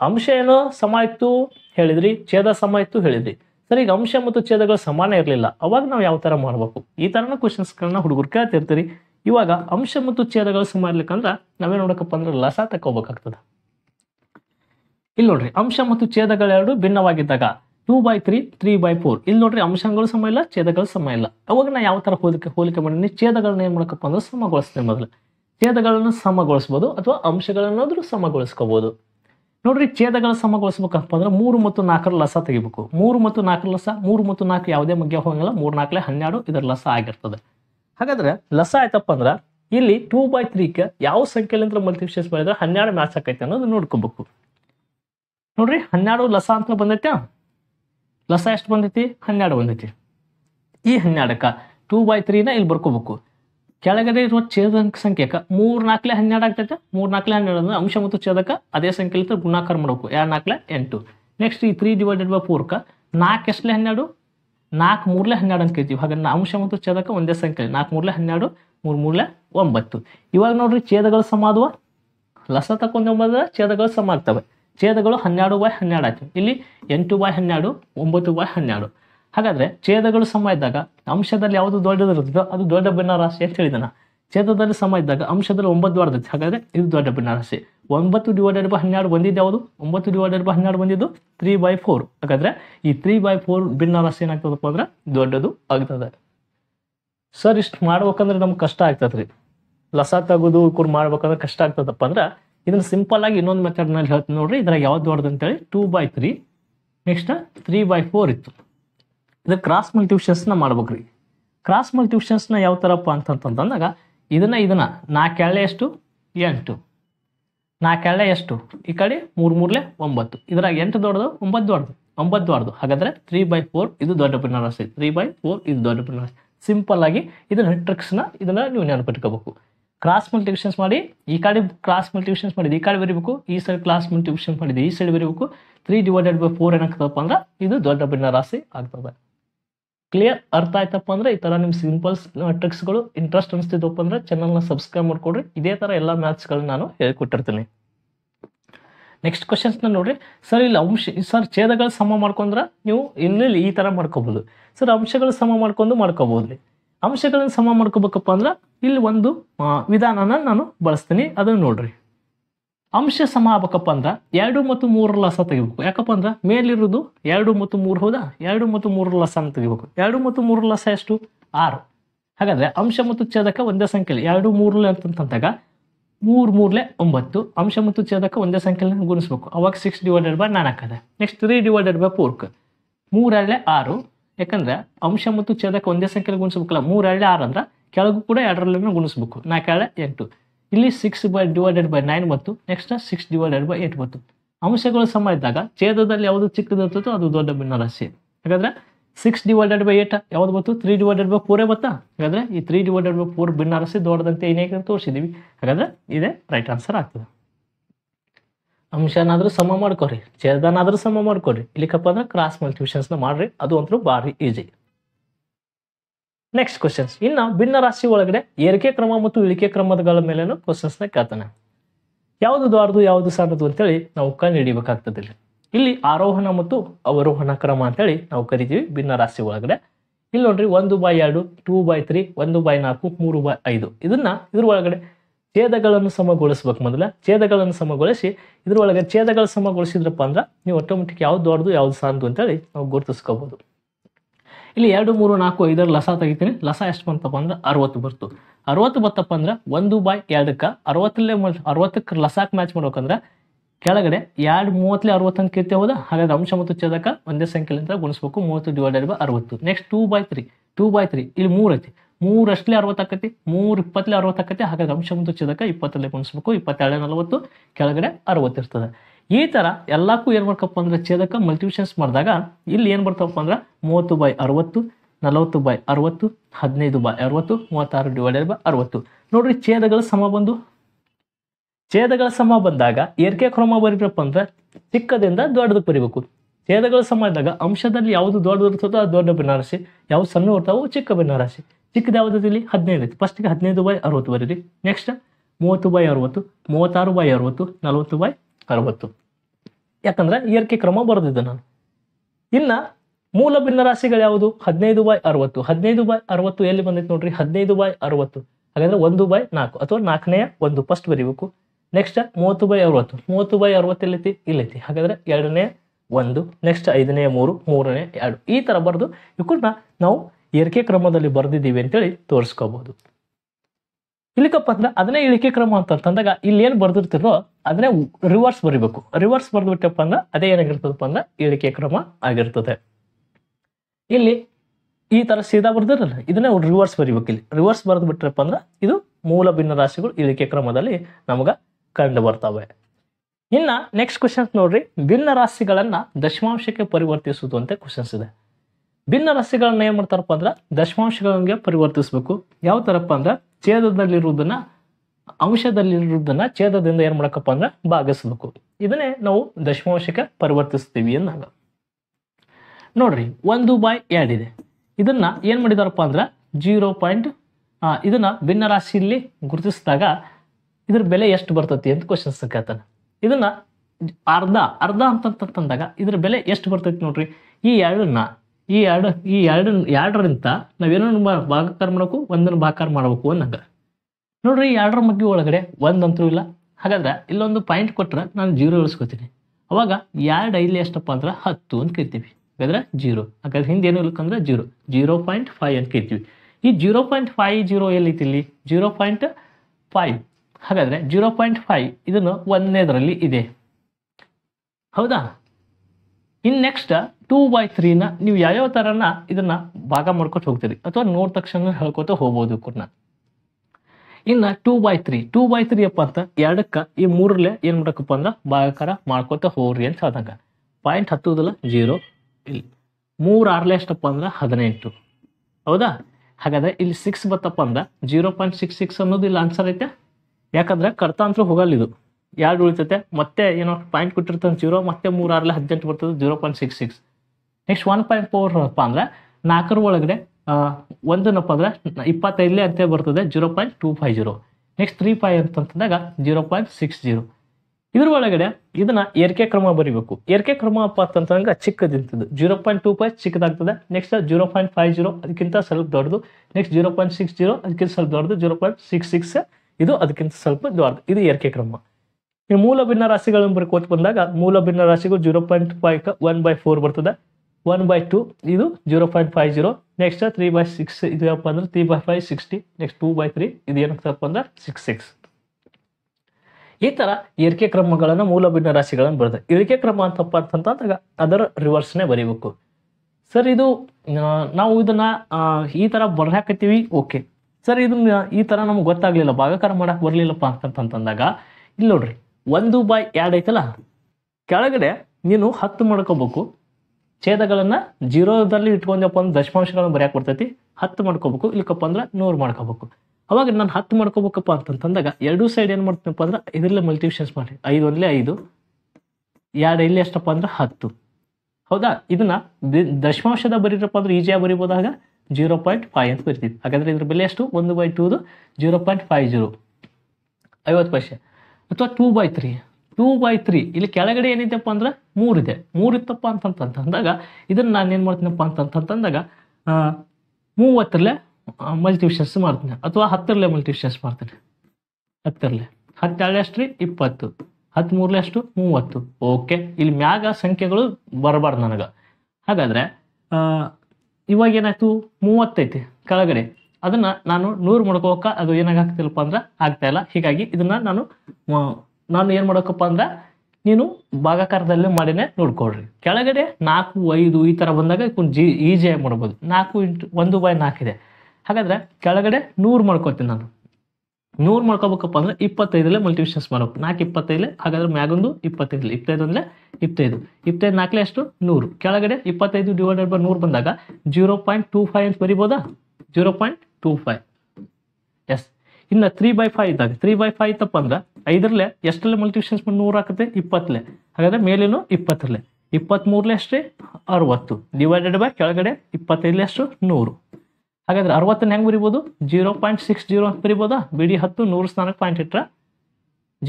Speaker 1: ಅಂಶ ಏನೋ ಸಮ ಇತ್ತು ಹೇಳಿದ್ರಿ ಛೇದ ಸಮ ಇತ್ತು ಹೇಳಿದ್ರಿ ಸರಿ ಈಗ ಅಂಶ ಮತ್ತು ಛೇದಗಳು ಸಮಾನ ಇರಲಿಲ್ಲ ಅವಾಗ ನಾವು ಯಾವ ತರ ಮಾಡಬೇಕು ಈ ಥರನೂ ಕ್ವಶನ್ಸ್ಗಳನ್ನ ಹುಡುಗರು ಕೇಳ್ತಿರ್ತೀರಿ ಇವಾಗ ಅಂಶ ಮತ್ತು ಛೇದಗಳು ಸಮ ಇರ್ಲಿಕ್ಕಂದ್ರ ನಾವೇನ್ ನೋಡಕಪ್ಪ ಅಂದ್ರೆ ಲಸ ತಕೋಬೇಕಾಗ್ತದೆ ಇಲ್ಲಿ ನೋಡ್ರಿ ಅಂಶ ಮತ್ತು ಛೇದಗಳೆರಡು ಭಿನ್ನವಾಗಿದ್ದಾಗ two by three three by four ಇಲ್ಲಿ ನೋಡ್ರಿ ಅಂಶಗಳು ಸಮ ಇಲ್ಲ ಛೇದಗಳು ಸಮ ಇಲ್ಲ ಅವಾಗ ನಾ ಯಾವ ತರ ಹೋಲಿಕೆ ಹೋಲಿಕೆ ಮಾಡಿನಿ ಛೇದಗಳನ್ನ ಏನ್ ಮಾಡಕಪ್ಪ ಅಂದ್ರೆ ಸಮಗೊಳಿಸ್ತೇನೆ ಮೊದಲು ಛೇದಗಳನ್ನು ಸಮಗೊಳಿಸಬಹುದು ಅಥವಾ ಅಂಶಗಳನ್ನಾದ್ರೂ ಸಮಗೊಳಿಸ್ಕೋಬಹುದು ನೋಡ್ರಿ ಛೇದಗಳ ಸಮಗೊಳಿಸ್ಬೇಕಪ್ಪ ಅಂದ್ರೆ ಮೂರು ಮತ್ತು ನಾಲ್ಕರ ಲಸ ತೆಗಿಬೇಕು ಮೂರು ಮತ್ತು ನಾಲ್ಕರ ಲಸ ಮೂರು ಮತ್ತು ನಾಲ್ಕು ಯಾವುದೇ ಮಗ್ಗೆ ಹೋಗಂಗಿಲ್ಲ ಮೂರು ನಾಲ್ಕಲೇ ಹನ್ನೆರಡು ಇದರ ಲಸ ಆಗಿರ್ತದೆ ಹಾಗಾದ್ರೆ ಲಸ ಆಯ್ತಪ್ಪ ಅಂದ್ರ ಇಲ್ಲಿ ಟೂ ಬೈ ಕ ಯಾವ ಸಂಖ್ಯೆಲಿಂದ ಮಲ್ಟಿಪ್ಲಿಕೇಶನ್ ಮಾಡಿದ್ರೆ ಹನ್ನೆರಡು ಮ್ಯಾಚ್ ಆಕೈತೆ ಅನ್ನೋದು ನೋಡ್ಕೋಬೇಕು ನೋಡ್ರಿ ಹನ್ನೆರಡು ಲಸ ಅಂತ ಬಂದೈತೆ ಲಸ ಎಷ್ಟು ಬಂದೈತಿ ಹನ್ನೆರಡು ಬಂದೈತಿ ಈ ಹನ್ನೆರಡಕ್ಕ ಟೂ ಬೈ ತ್ರೀನ ಇಲ್ಲಿ ಬರ್ಕೋಬೇಕು ಕೆಳಗಡೆ ಇರುವ ಛೇದ ಸಂಖ್ಯೆಕ ಮೂರ್ ನಾಲ್ಕಲೆ ಹನ್ನೆರಡು ಆಗ್ತೈತೆ ಮೂರ್ ನಾಲ್ಕಲೆ ಹನ್ನೆರಡು ಅಂದ್ರೆ ಅಂಶ ಮತ್ತು ಛೇದಕ ಅದೇ ಸಂಖ್ಯೆಲಿಂದ ಗುಣಾಕಾರ ಮಾಡಬೇಕು ಎರಡು ನಾಲ್ಕಲೆ ಎಂಟು ನೆಕ್ಸ್ಟ್ ಈ ತ್ರೀ ಡಿವೈಡೆಡ್ ಬೈ ಫೋರ್ಕ ನಾಲ್ಕು ಎಷ್ಟಲೆ ಹನ್ನೆರಡು ನಾಲ್ಕು ಮೂರ್ಲೆ ಹನ್ನೆರಡು ಅಂತ ಕೇಳ್ತೀವಿ ಹಾಗೆ ಅಂಶ ಮತ್ತು ಛೇದಕ ಒಂದೇ ಸಂಖ್ಯೆ ನಾಲ್ಕು ಮೂರ್ಲೆ ಹನ್ನೆರಡು ಮೂರು ಮೂರ್ಲೆ ಒಂಬತ್ತು ಇವಾಗ ನೋಡ್ರಿ ಛೇದಗಳು ಸಮಾದುವ ಲಸ ತಕೊಂಡು ಒಂಬತ್ತು ಛೇದಗಳು ಸಮ ಛೇದಗಳು ಹನ್ನೆರಡು ಬಾಯ್ ಹನ್ನೆರಡು ಆಯ್ತು ಇಲ್ಲಿ ಎಂಟು ಬಾಯ್ ಹನ್ನೆರಡು ಒಂಬತ್ತು ಬಾಯ್ ಹನ್ನೆರಡು ಹಾಗಾದ್ರೆ ಛೇದಗಳು ಸಮ ಇದ್ದಾಗ ಅಂಶದಲ್ಲಿ ಯಾವುದು ದೊಡ್ಡದಿರುತ್ತೋ ಅದು ದೊಡ್ಡ ಭಿನ್ನರಾಶಿ ಅಂತ ಹೇಳಿದಾನ ಛೇದದಲ್ಲಿ ಸಮ ಇದ್ದಾಗ ಅಂಶದಲ್ಲಿ ಒಂಬತ್ತು ದೊಡ್ಡದೈತಿ ಹಾಗಾದ್ರೆ ಇದು ದೊಡ್ಡ ಭಿನ್ನರಾಶಿ ಒಂಬತ್ತು ಡಿವೈಡೆಡ್ ಬೈ ಹನ್ನೆರಡು ಬಂದಿದ್ದು ಯಾವುದು ಒಂಬತ್ತು ಡಿವೈಡೆಡ್ ಬೈ ಹನ್ನೆರಡು ಬಂದಿದ್ದು ತ್ರೀ ಬೈ ಫೋರ್ ಯಾಕಂದ್ರೆ ಈ ತ್ರೀ ಬೈ ಫೋರ್ ಭಿನ್ನ ರಾಶಿ ಏನಾಗ್ತದಪ್ಪ ಅಂದ್ರೆ ದೊಡ್ಡದು ಆಗ್ತದೆ ಸರ್ ಇಷ್ಟು ಮಾಡ್ಬೇಕಂದ್ರೆ ನಮ್ಗೆ ಕಷ್ಟ ಆಗ್ತದೆ ರೀ ಲಸ ತೆಗೆದು ಕೂಡ ಮಾಡ್ಬೇಕಂದ್ರೆ ಕಷ್ಟ ಆಗ್ತದಪ್ಪ ಅಂದ್ರೆ ಇದನ್ನ ಸಿಂಪಲ್ ಆಗಿ ಇನ್ನೊಂದು ನಲ್ಲಿ ಹೇಳ್ತೀನಿ ನೋಡ್ರಿ ಇದ್ರಾಗ ಯಾವ್ದು ದೊಡ್ಡದು ಅಂತೇಳಿ two by three next three by four ಇತ್ತು ಇದು ಕ್ರಾಸ್ ಟ್ಯೂಷನ್ಸ್ನ ಮಾಡ್ಬೇಕು ರೀ ಕ್ರಾಸ್ ನ ಯಾವ ತರಪ್ಪ ಅಂತಂತಂದಾಗ ಇದನ್ನ ಇದನ್ನ ನಾಲ್ಕು ಎಳೆ ಎಷ್ಟು ಎಂಟು ನಾಲ್ಕೆಳ್ಳೆ ಎಷ್ಟು ಈ ಕಡೆ ಮೂರು ಮೂರಲೆ ಒಂಬತ್ತು ಇದ್ರಾಗ ಎಂಟು ದೊಡ್ಡದು ಒಂಬತ್ತು ದೊಡ್ಡದು ಒಂಬತ್ತು ದೊಡ್ಡದು ಹಾಗಾದ್ರೆ ತ್ರೀ ಬೈ ಫೋರ್ ಇದು ದೊಡ್ಡ ರಾಶಿ ತ್ರೀ ಬೈ ಫೋರ್ ಇದು ದೊಡ್ಡ ರಾಶಿ ಸಿಂಪಲ್ ಆಗಿ ಇದನ್ನ ಟ್ರಿಕ್ಸ್ನ ಇದನ್ನ ನೀವು ನೆನಪಿಟ್ಕೋಬೇಕು ಕ್ರಾಸ್ ಮಲ್ಟಿಪ್ಷನ್ಸ್ ಮಾಡಿ ಈ ಕಡೆ ಕ್ರಾಸ್ ಮಲ್ಟಿಪ್ಷನ್ಸ್ ಮಾಡಿದ್ದು ಈ ಕಡೆ ಬರೀಬೇಕು ಈ ಸೈಡ್ ಕ್ಲಾಸ್ ಮಲ್ಟಿಪ್ಷನ್ ಮಾಡಿದ್ದು ಈ ಸೈಡ್ ಬರೀಬೇಕು ತ್ರೀ ಡಿವೈಡೆಡ್ ಬೈ ಫೋರ್ ಏನಾಗ್ತದಪ್ಪ ಅಂದ್ರೆ ಇದು ದೊಡ್ಡ ಭಿನ್ನ ರಾಶಿ ಆಗ್ತದೆ ಕ್ಲಿಯರ್ ಅರ್ಥ ಆಯ್ತಪ್ಪ ಅಂದ್ರೆ ಈ ತರ ನಿಮ್ ಸಿಂಪಲ್ಸ್ ಟ್ರಿಕ್ಸ್ಗಳು ಇಂಟ್ರೆಸ್ಟ್ ಅನಿಸ್ತಿದ್ದಪ್ಪ ಅಂದ್ರೆ ಚಾನಲ್ನ ಸಬ್ಸ್ಕ್ರೈಬ್ ಮಾಡ್ಕೊಡ್ರಿ ಇದೇ ತರ ಎಲ್ಲ ಮ್ಯಾಥ್ಸ್ಗಳನ್ನ ನಾನು ಹೇಳ್ಕೊಟ್ಟಿರ್ತೀನಿ ನೆಕ್ಸ್ಟ್ ಕ್ವಶನ್ಸ್ನ ನೋಡ್ರಿ ಸರ್ ಇಲ್ಲಿ ಅಂಶ ಸರ್ ಛೇದಗಳು ಸಮ ಮಾಡ್ಕೊಂಡ್ರೆ ನೀವು ಇಲ್ಲಿ ಈ ಥರ ಮಾಡ್ಕೋಬಹುದು ಸರ್ ಅಂಶಗಳು ಸಮ ಮಾಡ್ಕೊಂಡು ಮಾಡ್ಕೋಬೋದು ಅಂಶಗಳನ್ನ ಸಮ ಮಾಡ್ಕೋಬೇಕಪ್ಪ ಅಂದ್ರೆ ಇಲ್ಲಿ ಒಂದು ವಿಧಾನನ ನಾನು ಬಳಸ್ತೀನಿ ಅದನ್ನ ನೋಡ್ರಿ ಅಂಶ ಸಮ ಆಗ್ಬೇಕಪ್ಪ ಅಂದ್ರೆ ಎರಡು ಮತ್ತು ಮೂರರ ಲಸ ತೆಗಿಬೇಕು ಯಾಕಪ್ಪ ಅಂದ್ರೆ ಮೇಲಿರೋದು ಎರಡು ಮತ್ತು ಮೂರು ಹೌದಾ ಎರಡು ಮತ್ತು ಮೂರರ ಲಸನ ತೆಗಿಬೇಕು ಎರಡು ಮತ್ತು ಮೂರು ಲಸ ಎಷ್ಟು ಆರು ಹಾಗಾದ್ರೆ ಅಂಶ ಮತ್ತು ಛೇದಕ ಒಂದೇ ಸಂಖ್ಯೆಯಲ್ಲಿ ಎರಡು ಮೂರಲೆ ಅಂತಂತಂದಾಗ ಮೂರು ಮೂರಲೆ ಒಂಬತ್ತು ಅಂಶ ಮತ್ತು ಛೇದಕ ಒಂದೇ ಸಂಖ್ಯೆಯಲ್ಲಿ ಗುಣಿಸ್ಬೇಕು ಅವಾಗ ಸಿಕ್ಸ್ ಡಿವೈಡೆಡ್ ಬೈ ನಾಲ್ಕು ಅದೇ next three divided by four ಮೂರಲ್ಲೇ ಆರು ಯಾಕಂದ್ರೆ ಅಂಶ ಮತ್ತು ಛೇದಕ ಒಂದೇ ಸಂಖ್ಯೆಲಿ ಗುಣಿಸ್ಬೇಕಲ್ಲ ಮೂರಲ್ಲೇ ಆರು ಅಂದ್ರೆ ಕೆಳಗೂ ಕೂಡ ಎರಡರಲ್ಲೇ ಗುಣಿಸ್ಬೇಕು ನಾಲ್ಕು ಎಂಟು ಇಲ್ಲಿ six by divided by nine ಬಂತು next six divided by eight ಬಂತು ಅಂಶಗಳು ಸಮ ಇದ್ದಾಗ ಛೇದದಲ್ಲಿ ಯಾವುದು ಚಿಕ್ಕದಿರ್ತದೋ ಅದು ದೊಡ್ಡ ರಾಶಿ ಹಾಗಾದ್ರೆ ಸಿಕ್ಸ್ ಡಿವೈಡೆಡ್ ಬೈ ಏಟ್ ಯಾವ್ದು ಬಂತು ತ್ರೀ ಡಿವೈಡೆಡ್ ಬೈ ಫೋರೇ ಬತ್ತಾ ಹಾಗಾದ್ರೆ ಈ ತ್ರೀ ಡಿವೈಡೆಡ್ ಬೈ ಫೋರ್ ರಾಶಿ ದೊಡ್ಡದಂತೆ ಏನೇ ತೋರಿಸಿದೀವಿ ಹಾಗಾದ್ರೆ ಇದೇ ರೈಟ್ ಆನ್ಸರ್ ಆಗ್ತದೆ ಅಂಶನಾದ್ರೂ ಸಮ ಮಾಡ್ಕೊರಿ ಛೇದನಾದ್ರೂ ಸಮ ಮಾಡ್ಕೊರಿ ಕಪ್ಪ ಅಂದ್ರೆ ಕ್ರಾಸ್ ನ ಮಾಡ್ರಿ ಅದು ಅಂತೂ ಭಾರಿ ಈಜಿ ನೆಕ್ಸ್ಟ್ ಕ್ವಶನ್ಸ್ ಇನ್ನು ಭಿನ್ನ ರಾಶಿ ಒಳಗಡೆ ಏರಿಕೆ ಕ್ರಮ ಮತ್ತು ಇಳಿಕೆ ಕ್ರಮಗಳ ಮೇಲೇನು ಕ್ವಶನ್ಸ್ನ ಕೇಳ್ತಾನೆ ಯಾವುದು ದ್ವಾರದು ಯಾವುದು ಸಾರದು ಅಂತೇಳಿ ನಾವು ಕಂಡು ಹಿಡಿಯಬೇಕಾಗ್ತದೆ ಇಲ್ಲಿ ಇಲ್ಲಿ ಆರೋಹಣ ಮತ್ತು ಅವರೋಹಣ ಕ್ರಮ ಅಂತೇಳಿ ನಾವು ಕರಿತೀವಿ ಭಿನ್ನ ರಾಶಿ ಒಳಗಡೆ ಇಲ್ಲಿ ನೋಡ್ರಿ ಒಂದು ಬೈ ಎರಡು ಟೂ ಬೈ ತ್ರೀ ಒಂದು ಬೈ ನಾಲ್ಕು ಮೂರು ಬೈ ಐದು ಇದನ್ನ ಇದ್ರ ಒಳಗಡೆ ಛೇದಗಳನ್ನು ಸಮಗೊಳಿಸ್ಬೇಕು ಮೊದಲ ಛೇದಗಳನ್ನು ಸಮಗೊಳಿಸಿ ಇದ್ರೊಳಗೆ ಛೇದಗಳ ಛೇದಗಳು ಸಮಗೊಳಿಸಿದ್ರಪ್ಪ ಅಂದ್ರೆ ನೀವು ಆಟೋಮೆಟಿಕ್ ಯಾವ್ದು ದೊಡ್ಡದು ಯಾವ್ದು ಸಾಂದು ಅಂತೇಳಿ ನಾವು ಗುರುತಿಸ್ಕೋಬಹುದು ಇಲ್ಲಿ ಎರಡು ಮೂರು ನಾಲ್ಕು ಐದರ ಲಸ ತೆಗಿತೀನಿ ಲಸ ಎಷ್ಟು ಬಂತಪ್ಪ ಅಂದ್ರೆ ಅರವತ್ತು ಬರ್ತು ಅರವತ್ತು ಬತ್ತಪ್ಪ ಅಂದ್ರೆ ಒಂದು ಬಾಯ್ ಎರಡಕ್ಕೆ ಅರವತ್ತಲ್ಲೇ ಅರವತ್ತಕ್ಕೆ ಲಸಾಕ್ ಮ್ಯಾಚ್ ಮಾಡ್ಬೇಕಂದ್ರೆ ಕೆಳಗಡೆ ಎರಡು ಮೂವತ್ತಲೇ ಅರವತ್ತು ಅಂತ ಕೀರ್ತಿ ಹೋದ ಹಾಗಾದ್ರೆ ಅಂಶ ಮತ್ತು ಚೇದಕ ಒಂದೇ ಸಂಖ್ಯೆಲಿಂದ ಗುಣಿಸ್ಬೇಕು ಮೂವತ್ತು ಡಿವೈಡೆಡ್ ಬೈ ಅರವತ್ತು next two by three two by three ಇಲ್ಲಿ ಮೂರು ಐತಿ ಮೂರು ಅರವತ್ತು ಆಕತಿ ಮೂರು ಇಪ್ಪತ್ತಲೇ ಅರವತ್ತು ಆಕತಿ ಹಾಗಾದ್ರೆ ಅಂಶ ಮತ್ತು ಚೇದಕ ಇಪ್ಪತ್ತಲ್ಲೇ ಗುಣಿಸ್ಬೇಕು ಇಪ್ಪತ್ತೆರಡು ನಲವತ್ತು ಕೆಳಗಡೆ ಅರವತ್ತು ಇರ್ತದೆ ಈ ಥರ ಎಲ್ಲಕ್ಕೂ ಏನು ಮಾಡ್ಕಪ್ಪ ಅಂದರೆ ಛೇದಕ ಮಲ್ಟಿಪ್ಲಿಷನ್ಸ್ ಮಾಡಿದಾಗ ಇಲ್ಲಿ ಏನು ಬರ್ತಪ್ಪ ಅಂದ್ರೆ ಮೂವತ್ತು ಬೈ ಅರವತ್ತು ನಲವತ್ತು ಬೈ ಅರವತ್ತು ಹದಿನೈದು ಬೈ ಅರವತ್ತು ಮೂವತ್ತಾರು ಡಿವೈಡೆಡ್ ಬೈ ಅರವತ್ತು ನೋಡ್ರಿ ಛೇದಗಳ ಸಮ ಬಂದು ಛೇದಗಳ ಸಮ ಬಂದಾಗ ಏರ್ಕೆ ಕ್ರಮ ಬರೀಪ್ರಪ್ಪ ಅಂದ್ರೆ ಚಿಕ್ಕದಿಂದ ದೊಡ್ಡದಕ್ಕೆ ಬರೀಬೇಕು ಛೇದಗಳ ಸಮ ಇದ್ದಾಗ ಅಂಶದಲ್ಲಿ ಯಾವುದು ದೊಡ್ಡದು ಇರ್ತದೋ ಅದು ದೊಡ್ಡ ಭಿನ್ನರಾಶಿ ಯಾವ್ದು ಸಣ್ಣ ಇರ್ತಾವೋ ಚಿಕ್ಕ ಭಿನ್ನರಾಶಿ ಚಿಕ್ಕದು ಯಾವ್ದು ಹದಿನೈದು ಐತಿ ಫಸ್ಟ್ಗೆ ಹದಿನೈದು ಬೈ ಅರವತ್ತು ಬರೀರಿ ನೆಕ್ಸ್ಟ್ ಮೂವತ್ತು ಬೈ ಅರವತ್ತು ಮೂವತ್ತಾರು ಬೈ ಅರವತ್ತು ನಲವತ್ತು ಬೈ ಅರವತ್ತು ಯಾಕಂದ್ರೆ ಇಯರ್ಕೆ ಕ್ರಮ ಬರೆದಿದ್ದೆ ನಾನು ಇನ್ನು ಮೂಲ ಭಿನ್ನ ರಾಶಿಗಳು ಯಾವುದು ಹದಿನೈದು ಬಾಯ್ ಅರವತ್ತು ಹದಿನೈದು ಬಾಯ್ ಅರವತ್ತು ಎಲ್ಲಿ ಬಂದಿತ್ತು ನೋಡ್ರಿ ಹದಿನೈದು ಬಾಯ್ ಅರವತ್ತು ಹಾಗಾದ್ರೆ ಒಂದು ಬೈ ನಾಲ್ಕು ಅಥವಾ ನಾಲ್ಕನೆಯ ಒಂದು ಫಸ್ಟ್ ಬರೀಬೇಕು ನೆಕ್ಸ್ಟ್ ಮೂವತ್ತು ಬೈ ಅರವತ್ತು ಮೂವತ್ತು ಬೈ ಅರವತ್ತು ಎಲ್ಲೈತಿ ಇಲ್ಲೈತಿ ಹಾಗಾದ್ರೆ ಎರಡನೇ ಒಂದು ನೆಕ್ಸ್ಟ್ ಐದನೇ ಮೂರು ಮೂರನೇ ಎರಡು ಈ ಥರ ಬರೆದು ಕೂಡ ನಾವು ಏರಿಕೆ ಕ್ರಮದಲ್ಲಿ ಬರೆದಿದ್ದೀವಿ ಅಂತೇಳಿ ತೋರಿಸ್ಕೋಬಹುದು ಇಳಿಕಪ್ಪ ಅಂದ್ರೆ ಅದನ್ನೇ ಇಳಿಕೆ ಕ್ರಮ ಅಂತ ಅಂತಂದಾಗ ಇಲ್ಲಿ ಏನ್ ಬರ್ದಿರ್ತಿರೋ ಅದನ್ನೇ ರಿವರ್ಸ್ ಬರಿಬೇಕು ರಿವರ್ಸ್ ಬರ್ದ್ಬಿಟ್ಟಪ್ಪ ಅಂದ್ರೆ ಅದೇ ಏನಾಗಿರ್ತದಪ್ಪ ಅಂದ್ರೆ ಇಳಿಕೆ ಕ್ರಮ ಆಗಿರ್ತದೆ ಇಲ್ಲಿ ಈ ತರ ಸೀದಾ ಬರ್ದಿರಲ್ಲ ಇದನ್ನೇ ರಿವರ್ಸ್ ಬರಿಬೇಕು ಇಲ್ಲಿ ರಿವರ್ಸ್ ಬರೆದ್ಬಿಟ್ರಪ್ಪ ಅಂದ್ರೆ ಇದು ಮೂಲ ಭಿನ್ನ ರಾಶಿಗಳು ಇಳಿಕೆ ಕ್ರಮದಲ್ಲಿ ನಮಗ ಕಂಡು ಬರ್ತವೆ ಇನ್ನ ನೆಕ್ಸ್ಟ್ ಕ್ವಶನ್ಸ್ ನೋಡ್ರಿ ಭಿನ್ನ ರಾಶಿಗಳನ್ನ ದಶಮಾಂಶಕ್ಕೆ ಪರಿವರ್ತಿಸುವುದು ಅಂತ ಕ್ವಶನ್ಸ್ ಇದೆ ಭಿನ್ನ ರಾಶಿಗಳನ್ನ ಏನು ಮಾಡ್ತಾರಪ್ಪ ಅಂದ್ರೆ ದಶಮಾಂಶಗಳಿಗೆ ಪರಿವರ್ತಿಸಬೇಕು ಯಾವ ಥರಪ್ಪ ಅಂದ್ರೆ ಛೇದದಲ್ಲಿರುವುದನ್ನ ಅಂಶದಲ್ಲಿರುವುದನ್ನ ಛೇದದಿಂದ ಏನು ಮಾಡಕಪ್ಪ ಅಂದ್ರೆ ಭಾಗಿಸಬೇಕು ಇದನ್ನೇ ನಾವು ದಶಮಾಂಶಕ್ಕೆ ಪರಿವರ್ತಿಸ್ತೀವಿ ಅಂದಾಗ ನೋಡ್ರಿ ಒಂದು ಬಾಯ್ ಇದೆ ಇದನ್ನ ಏನು ಮಾಡಿದಾರಪ್ಪ ಅಂದ್ರೆ ಜೀರೋ ಪಾಯಿಂಟ್ ಇದನ್ನ ಭಿನ್ನ ರಾಶಿಯಲ್ಲಿ ಗುರುತಿಸಿದಾಗ ಇದ್ರ ಬೆಲೆ ಎಷ್ಟು ಬರ್ತೈತಿ ಅಂತ ಕ್ವಶನ್ಸ್ ಕೇಳ್ತಾನೆ ಇದನ್ನ ಅರ್ಧ ಅರ್ಧ ಅಂತಂತಂದಾಗ ಇದ್ರ ಬೆಲೆ ಎಷ್ಟು ಬರ್ತೈತಿ ನೋಡ್ರಿ ಈ ಎರಡನ್ನ ಈ ಎರಡು ಈ ಎರಡು ಎರಡರಿಂದ ನಾವೇನೊಂದು ಭಾಗಕಾರ ಮಾಡಬೇಕು ಒಂದನ್ನು ಭಾಗಕಾರ ಮಾಡಬೇಕು ಅನ್ನಂಗೆ ನೋಡ್ರಿ ಈ ಎರಡರ ಮಗ್ಗಿ ಒಳಗಡೆ ಒಂದಂತೂ ಇಲ್ಲ ಹಾಗಾದ್ರೆ ಇಲ್ಲೊಂದು ಪಾಯಿಂಟ್ ಕೊಟ್ರೆ ನಾನು ಜೀರೋ ಇಳಿಸ್ಕೊತೀನಿ ಅವಾಗ ಎರಡು ಐಲಿ ಎಷ್ಟಪ್ಪ ಅಂದ್ರೆ ಹತ್ತು ಅಂತ ಕೇಳ್ತೀವಿ ಹಾಗಾದ್ರೆ ಜೀರೋ ಹಾಗಾದ್ರೆ ಹಿಂದೆ ಏನು ಇಲ್ಲಕ್ಕಂದ್ರೆ ಜೀರೋ ಜೀರೋ ಪಾಯಿಂಟ್ ಫೈವ್ ಅಂತ ಕೇಳ್ತೀವಿ ಈ ಜೀರೋ ಪಾಯಿಂಟ್ ಫೈವ್ ಜೀರೋ ಐತಿ ಇಲ್ಲಿ ಜೀರೋ ಪಾಯಿಂಟ್ ಫೈವ್ ಹಾಗಾದ್ರೆ ಜೀರೋ ಪಾಯಿಂಟ್ ಫೈವ್ ಇದನ್ನು ಒಂದನೇದರಲ್ಲಿ ಇದೆ ಹೌದಾ ಇನ್ನು ನೆಕ್ಸ್ಟ್ ಟೂ ಬೈ ತ್ರೀನ ನೀವು ಯಾವ್ಯಾವ ಥರನ ಇದನ್ನು ಭಾಗ ಮಾಡ್ಕೊಟ್ಟು ಹೋಗ್ತೀರಿ ಅಥವಾ ನೋಡಿದ ತಕ್ಷಣ ಹೇಳ್ಕೊತ ಹೋಗ್ಬೋದು ಕೂಡ ಇನ್ನು two by three two by three ಅಪ್ಪ ಅಂತ ಎರಡಕ್ಕೆ ಈ ಮೂರಲ್ಲೇ ಏನು ಮಾಡಕ್ಕಪ್ಪ ಅಂದ್ರೆ ಭಾಗಕಾರ ಮಾಡ್ಕೊತ ಹೋಗ್ರಿ ಅಂತ ಹೇಳ್ದಂಗೆ ಪಾಯಿಂಟ್ ಹತ್ತುವುದಲ್ಲ ಜೀರೋ ಇಲ್ಲಿ ಮೂರು ಆರ್ಲೆ ಎಷ್ಟಪ್ಪ ಅಂದ್ರೆ ಹದಿನೆಂಟು ಹೌದಾ ಹಾಗಾದರೆ ಇಲ್ಲಿ ಸಿಕ್ಸ್ ಬತ್ತಪ್ಪ ಅಂದ್ರೆ ಜೀರೋ ಪಾಯಿಂಟ್ ಸಿಕ್ಸ್ ಸಿಕ್ಸ್ ಅನ್ನೋದು ಇಲ್ಲಿ ಆನ್ಸರ್ ಐತೆ ಯಾಕಂದ್ರೆ ಕರ್ತಾಂತ್ರ ಹೋಗಲ್ಲ ಇದು ಎರಡು ಉಳಿತೈತೆ ಮತ್ತೆ ಏನೋ ಪಾಯಿಂಟ್ ಕೊಟ್ಟಿರ್ತಾನೆ ಜೀರೋ ಮತ್ತೆ ಮೂರಾರಲ್ಲೇ ಹದಿನೆಂಟು ಬರ್ತದೆ zero point six six next one point four ಅಪ್ಪ ಅಂದರೆ ನಾಲ್ಕರ ಒಳಗಡೆ ಒಂದನಪ್ಪ ಅಂದ್ರೆ ಇಪ್ಪತ್ತೈದಲೇ ಅಂತ ಬರ್ತದೆ zero point two five zero next three five ಅಂತಂದಾಗ ಜೀರೋ ಪಾಯಿಂಟ್ ಸಿಕ್ಸ್ ಜೀರೋ ಇದ್ರ ಒಳಗಡೆ ಇದನ್ನ ಏರಿಕೆ ಕ್ರಮ ಬರಿಬೇಕು ಏರಿಕೆ ಕ್ರಮ ಅಪ್ಪ ಅಂತಂದಾಗ ಚಿಕ್ಕದಿಂತದ್ದು ಜೀರೋ ಪಾಯಿಂಟ್ ಟೂ ಫೈವ್ ಚಿಕ್ಕದಾಗ್ತದೆ next zero point five zero ಅದಕ್ಕಿಂತ ಸ್ವಲ್ಪ ದೊಡ್ಡದು next zero point six zero ಅದಕ್ಕಿಂತ ಸ್ವಲ್ಪ ದೊಡ್ಡದು ಜೀರೋ ಪಾಯಿಂಟ್ ಸಿಕ್ಸ್ ಸಿಕ್ಸ್ ಇದು ಅದಕ್ಕಿಂತ ಸ್ವಲ್ಪ ದೊಡ್ಡದು ಇದು ಏರಿಕೆ ಕ್ರಮ ಈ ಮೂಲ ಭಿನ್ನ ರಾಶಿಗಳನ್ನು ಕೋತ್ ಬಂದಾಗ ಮೂಲ ಭಿನ್ನ ರಾಶಿಗೂ zero point five one by four ಬರ್ತದೆ ಒನ್ ಬೈ ಟೂ ಇದು zero point five zero next three by six ಇದು ಇದೇನಪ್ಪ ಅಂದ್ರೆ three by five sixty next two by three ಇದು ಏನಾಗ್ತದಪ್ಪ ಅಂದ್ರೆ ಸಿಕ್ಸ್ ಸಿಕ್ಸ್ ಈ ಥರ ಏರಿಕೆ ಕ್ರಮಗಳನ್ನು ಮೂಲ ಭಿನ್ನ ರಾಶಿಗಳನ್ನು ಬರ್ತದೆ ಇಳಿಕೆ ಕ್ರಮ ಅಂತಪ್ಪ ಅಂತಂದಾಗ ಅದರ ರಿವರ್ಸ್ನೇ ಬರೀಬೇಕು ಸರ್ ಇದು ನಾವು ಇದನ್ನ ಈ ಥರ ಬರ್ಹಾಕತ್ತೀವಿ ಓಕೆ ಸರ್ ಇದನ್ನ ಈ ಥರ ನಮ್ಗೆ ಗೊತ್ತಾಗ್ಲಿಲ್ಲ ಭಾಗಕಾರ ಮಾಡಕ್ಕೆ ಬರ್ಲಿಲ್ಲಪ್ಪ ಅಂತಂತಂದಾಗ ಇಲ್ಲಿ ನೋಡ್ರಿ ಒಂದು ಬೈ ಎರಡು ಐತಲ್ಲ ಕೆಳಗಡೆ ನೀನು ಹತ್ತು ಮಾಡ್ಕೋಬೇಕು ಛೇದಗಳನ್ನು ಜೀರೋದಲ್ಲಿ ಇಟ್ಕೊಂಡಪ್ಪ ಅಂದ್ರೆ ದಶಮಾಂಶಗಳನ್ನು ಬರೆಯಕ್ಕೆ ಬರ್ತೈತಿ ಹತ್ತು ಮಾಡ್ಕೋಬೇಕು ಇಲ್ಲಕಪ್ಪ ಅಂದ್ರೆ ನೂರು ಮಾಡ್ಕೋಬೇಕು ಅವಾಗ ನಾನು ಹತ್ತು ಮಾಡ್ಕೋಬೇಕಪ್ಪ ಅಂತಂದಾಗ ಎರಡೂ ಸೈಡ್ ಏನು ಮಾಡ್ತೀನಪ್ಪ ಅಂದ್ರೆ ಇದ್ರಲ್ಲಿ ಮಲ್ಟಿಪ್ಷನ್ಸ್ ಮಾಡಿ ಐದು ಒಂದಲೇ ಐದು ಎರಡು ಇಲ್ಲಿ ಎಷ್ಟಪ್ಪ ಅಂದ್ರೆ ಹತ್ತು ಹೌದಾ ಇದನ್ನ ದಶಮಾಂಶದ ಬರೀರಪ್ಪ ಅಂದ್ರೆ ಈಜಿಯಾಗಿ ಬರಿಬೋದಾಗ ಜೀರೋ ಪಾಯಿಂಟ್ ಫೈವ್ ಅಂತ ಬರಿತೀವಿ ಹಾಗಾದ್ರೆ ಇದ್ರ ಬೆಲೆ ಎಷ್ಟು ಒಂದು ಬೈ ಟೂದು ಜೀರೋ ಪಾಯಿಂಟ್ ಫೈವ್ ಜೀರೋ ಐವತ್ತು ಪೈಸೆ ಅಥವಾ two by three two by three ಇಲ್ಲಿ ಕೆಳಗಡೆ ಏನಿದೆಪ್ಪ ಅಂದ್ರೆ ಮೂರಿದೆ ಇತ್ತಪ್ಪ ಅಂತಂತಂದಾಗ ಇದನ್ನು ನಾನು ಏನು ಮಾಡ್ತೀನಪ್ಪ ಅಂತಂತಂದಾಗ ಮೂವತ್ತರಲ್ಲೇ ಮಲ್ಟಿವಿಷನ್ಸ್ ಮಾಡ್ತೀನಿ ಅಥವಾ ಹತ್ತರಲ್ಲೇ ಮಲ್ಟಿವಿಷನ್ಸ್ ಮಾಡ್ತೀನಿ ಹತ್ತರಲ್ಲೇ ಹತ್ತೆರಡು ಎಷ್ಟು ರೀ ಇಪ್ಪತ್ತು ಹತ್ತು ಅಷ್ಟು ಮೂವತ್ತು ಓಕೆ ಇಲ್ಲಿ ಮ್ಯಾಗ ಸಂಖ್ಯೆಗಳು ಬರಬಾರ್ದು ನನಗೆ ಹಾಗಾದ್ರೆ ಇವಾಗ ಏನಾಯ್ತು ಮೂವತ್ತೈತಿ ಕೆಳಗಡೆ ಅದನ್ನು ನಾನು ನೂರು ಮಾಡ್ಕೋಕ ಅದು ಏನಾಗ್ತಿಲ್ಲಪ್ಪ ಅಂದ್ರೆ ಆಗ್ತಾ ಇಲ್ಲ ಹೀಗಾಗಿ ಇದನ್ನು ನಾನು ನಾನು ಏನು ಮಾಡೋಕಪ್ಪ ಅಂದ್ರೆ ನೀನು ಭಾಗಾಕಾರದಲ್ಲೇ ಮಾಡಿನೇ ನೋಡ್ಕೊಳ್ರಿ ಕೆಳಗಡೆ ನಾಲ್ಕು ಐದು ಈ ಥರ ಬಂದಾಗ ಜಿ ಈಜಿಯಾಗಿ ಮಾಡ್ಬೋದು ನಾಲ್ಕು ಇಂಟು ಒಂದು ಬೈ ಇದೆ ಹಾಗಾದ್ರೆ ಕೆಳಗಡೆ ನೂರು ಮಾಡ್ಕೋತೀನಿ ನಾನು ನೂರು ಮಾಡ್ಕೋಬೇಕಪ್ಪ ಅಂದ್ರೆ ಇಪ್ಪತ್ತೈದಲ್ಲೇ ಮಲ್ಟಿವಿಷನ್ಸ್ ಮಾಡಬೇಕು ನಾಲ್ಕು ಇಪ್ಪತ್ತೈದಲೇ ಹಾಗಾದ್ರೆ ಮ್ಯಾಗೊಂದು ಇಪ್ಪತ್ತೈದು ಇಪ್ಪತ್ತೈದು ಅಂದ್ರೆ ಇಪ್ಪತ್ತೈದು ಇಪ್ಪತ್ತೈದು ನಾಲ್ಕಲೇ ಅಷ್ಟು ನೂರು ಕೆಳಗಡೆ ಇಪ್ಪತ್ತೈದು ಡಿವೈಡೆಡ್ ಬೈ ನೂರು ಬಂದಾಗ ಜೀರೋ ಪಾಯಿಂಟ್ ಟೂ ಫೈವ್ ಅಂತ ಬರಿಬೋದಾ zero point two five yes ಇನ್ನು ತ್ರೀ ಬೈ ಫೈವ್ ಇದ್ದಾಗ ತ್ರೀ ಬೈ ಫೈವ್ ಇತ್ತಪ್ಪ ಅಂದ್ರೆ ಐದರಲ್ಲೇ ಎಷ್ಟರಲ್ಲೇ ಮಲ್ಟಿಪ್ಲಿಕೇಶನ್ಸ್ ಮಾಡಿ ನೂರು ಹಾಕುತ್ತೆ ಇಪ್ಪತ್ತಲೆ ಹಾಗಾದ್ರೆ ಮೇಲಿನೂ ಇಪ್ಪತ್ತರಲ್ಲೇ ಇಪ್ಪತ್ತ್ಮೂರಲೆ ಅಷ್ಟೇ ಅರವತ್ತು ಡಿವೈಡೆಡ್ ಬೈ ಕೆಳಗಡೆ ಇಪ್ಪತ್ತೈದಲೇ ಅಷ್ಟು ನೂರು ಹಾಗಾದ್ರೆ ಅರವತ್ತನ್ನು ಹೆಂಗೆ ಬರಿಬೋದು ಜೀರೋ ಪಾಯಿಂಟ್ ಸಿಕ್ಸ್ ಜೀರೋ ಅಂತ ಬರಿಬೋದಾ ಬಿಡಿ ಹತ್ತು ನೂರು ಸ್ನಾನ ಪಾಯಿಂಟ್ ಇಟ್ಟರೆ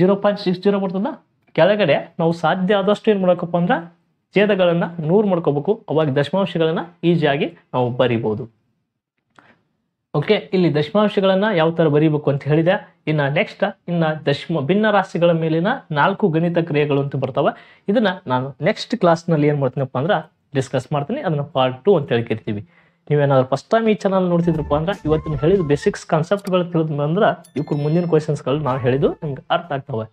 Speaker 1: ಜೀರೋ ಪಾಯಿಂಟ್ ಸಿಕ್ಸ್ ಜೀರೋ ಬರ್ತದ ಕೆಳಗಡೆ ನಾವು ಸಾಧ್ಯ ಆದಷ್ಟು ಏನು ಮಾಡ್ಬೇಕಪ್ಪ ಅಂದ್ರೆ ಛೇದಗಳನ್ನು ನೂರು ಮಾಡ್ಕೋಬೇಕು ಅವಾಗ ದಶಮಾಂಶಗಳನ್ನು ಈಸಿಯಾಗಿ ನಾವು ಬರಿಬೋದು ಓಕೆ ಇಲ್ಲಿ ದಶಮಾಂಶಗಳನ್ನ ಯಾವ ತರ ಬರೀಬೇಕು ಅಂತ ಹೇಳಿದೆ ಇನ್ನ ನೆಕ್ಸ್ಟ್ ಇನ್ನ ದಶಮ ಭಿನ್ನ ರಾಶಿಗಳ ಮೇಲಿನ ನಾಲ್ಕು ಗಣಿತ ಕ್ರಿಯೆಗಳು ಅಂತ ಬರ್ತವೆ ಇದನ್ನ ನಾನು ನೆಕ್ಸ್ಟ್ ಕ್ಲಾಸ್ ನಲ್ಲಿ ಏನು ಮಾಡ್ತೀನಪ್ಪ ಅಂದ್ರೆ ಡಿಸ್ಕಸ್ ಮಾಡ್ತೀನಿ ಅದನ್ನ ಪಾರ್ಟ್ ಟು ಅಂತ ಹೇಳ್ಕಿರ್ತೀವಿ ನೀವೇನಾದ್ರೂ ಫಸ್ಟ್ ಟೈಮ್ ಈ ಚಾನಲ್ ನೋಡ್ತಿದ್ರಪ್ಪ ಅಂದ್ರೆ ಇವತ್ತಿನ ಹೇಳಿದ ಬೇಸಿಕ್ಸ್ ಕಾನ್ಸೆಪ್ಟ್ಗಳು ಗಳು ಅಂದ್ರೆ ಇವ್ರ ಮುಂದಿನ ಗಳು ನಾವು ಹೇಳಿದ್ದು ನಿಮ್ಗೆ ಅರ್ಥ ಆಗ್ತವೆ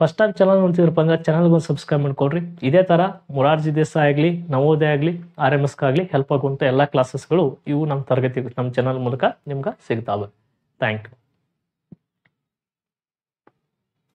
Speaker 1: ಫಸ್ಟ್ ಟೈಮ್ ಚಾನಲ್ ನೋಡ್ತಿದ್ರಪ್ಪ ಅಂದ್ರೆ ಚಾನಲ್ ಒಂದು ಸಬ್ಸ್ಕ್ರೈಬ್ ಮಾಡ್ಕೊಡ್ರಿ ಇದೇ ಥರ ಮುರಾರ್ಜಿ ದೇಸ ಆಗಲಿ ನವೋದಯ ಆಗಲಿ ಆರ್ ಎಮ್ ಎಸ್ಗಾಗಲಿ ಹೆಲ್ಪ್ ಆಗುವಂಥ ಎಲ್ಲ ಕ್ಲಾಸಸ್ಗಳು ಇವು ನಮ್ಮ ತರಗತಿ ನಮ್ಮ ಚಾನಲ್ ಮೂಲಕ ನಿಮ್ಗೆ ಸಿಗ್ತಾವೆ ಥ್ಯಾಂಕ್ ಯು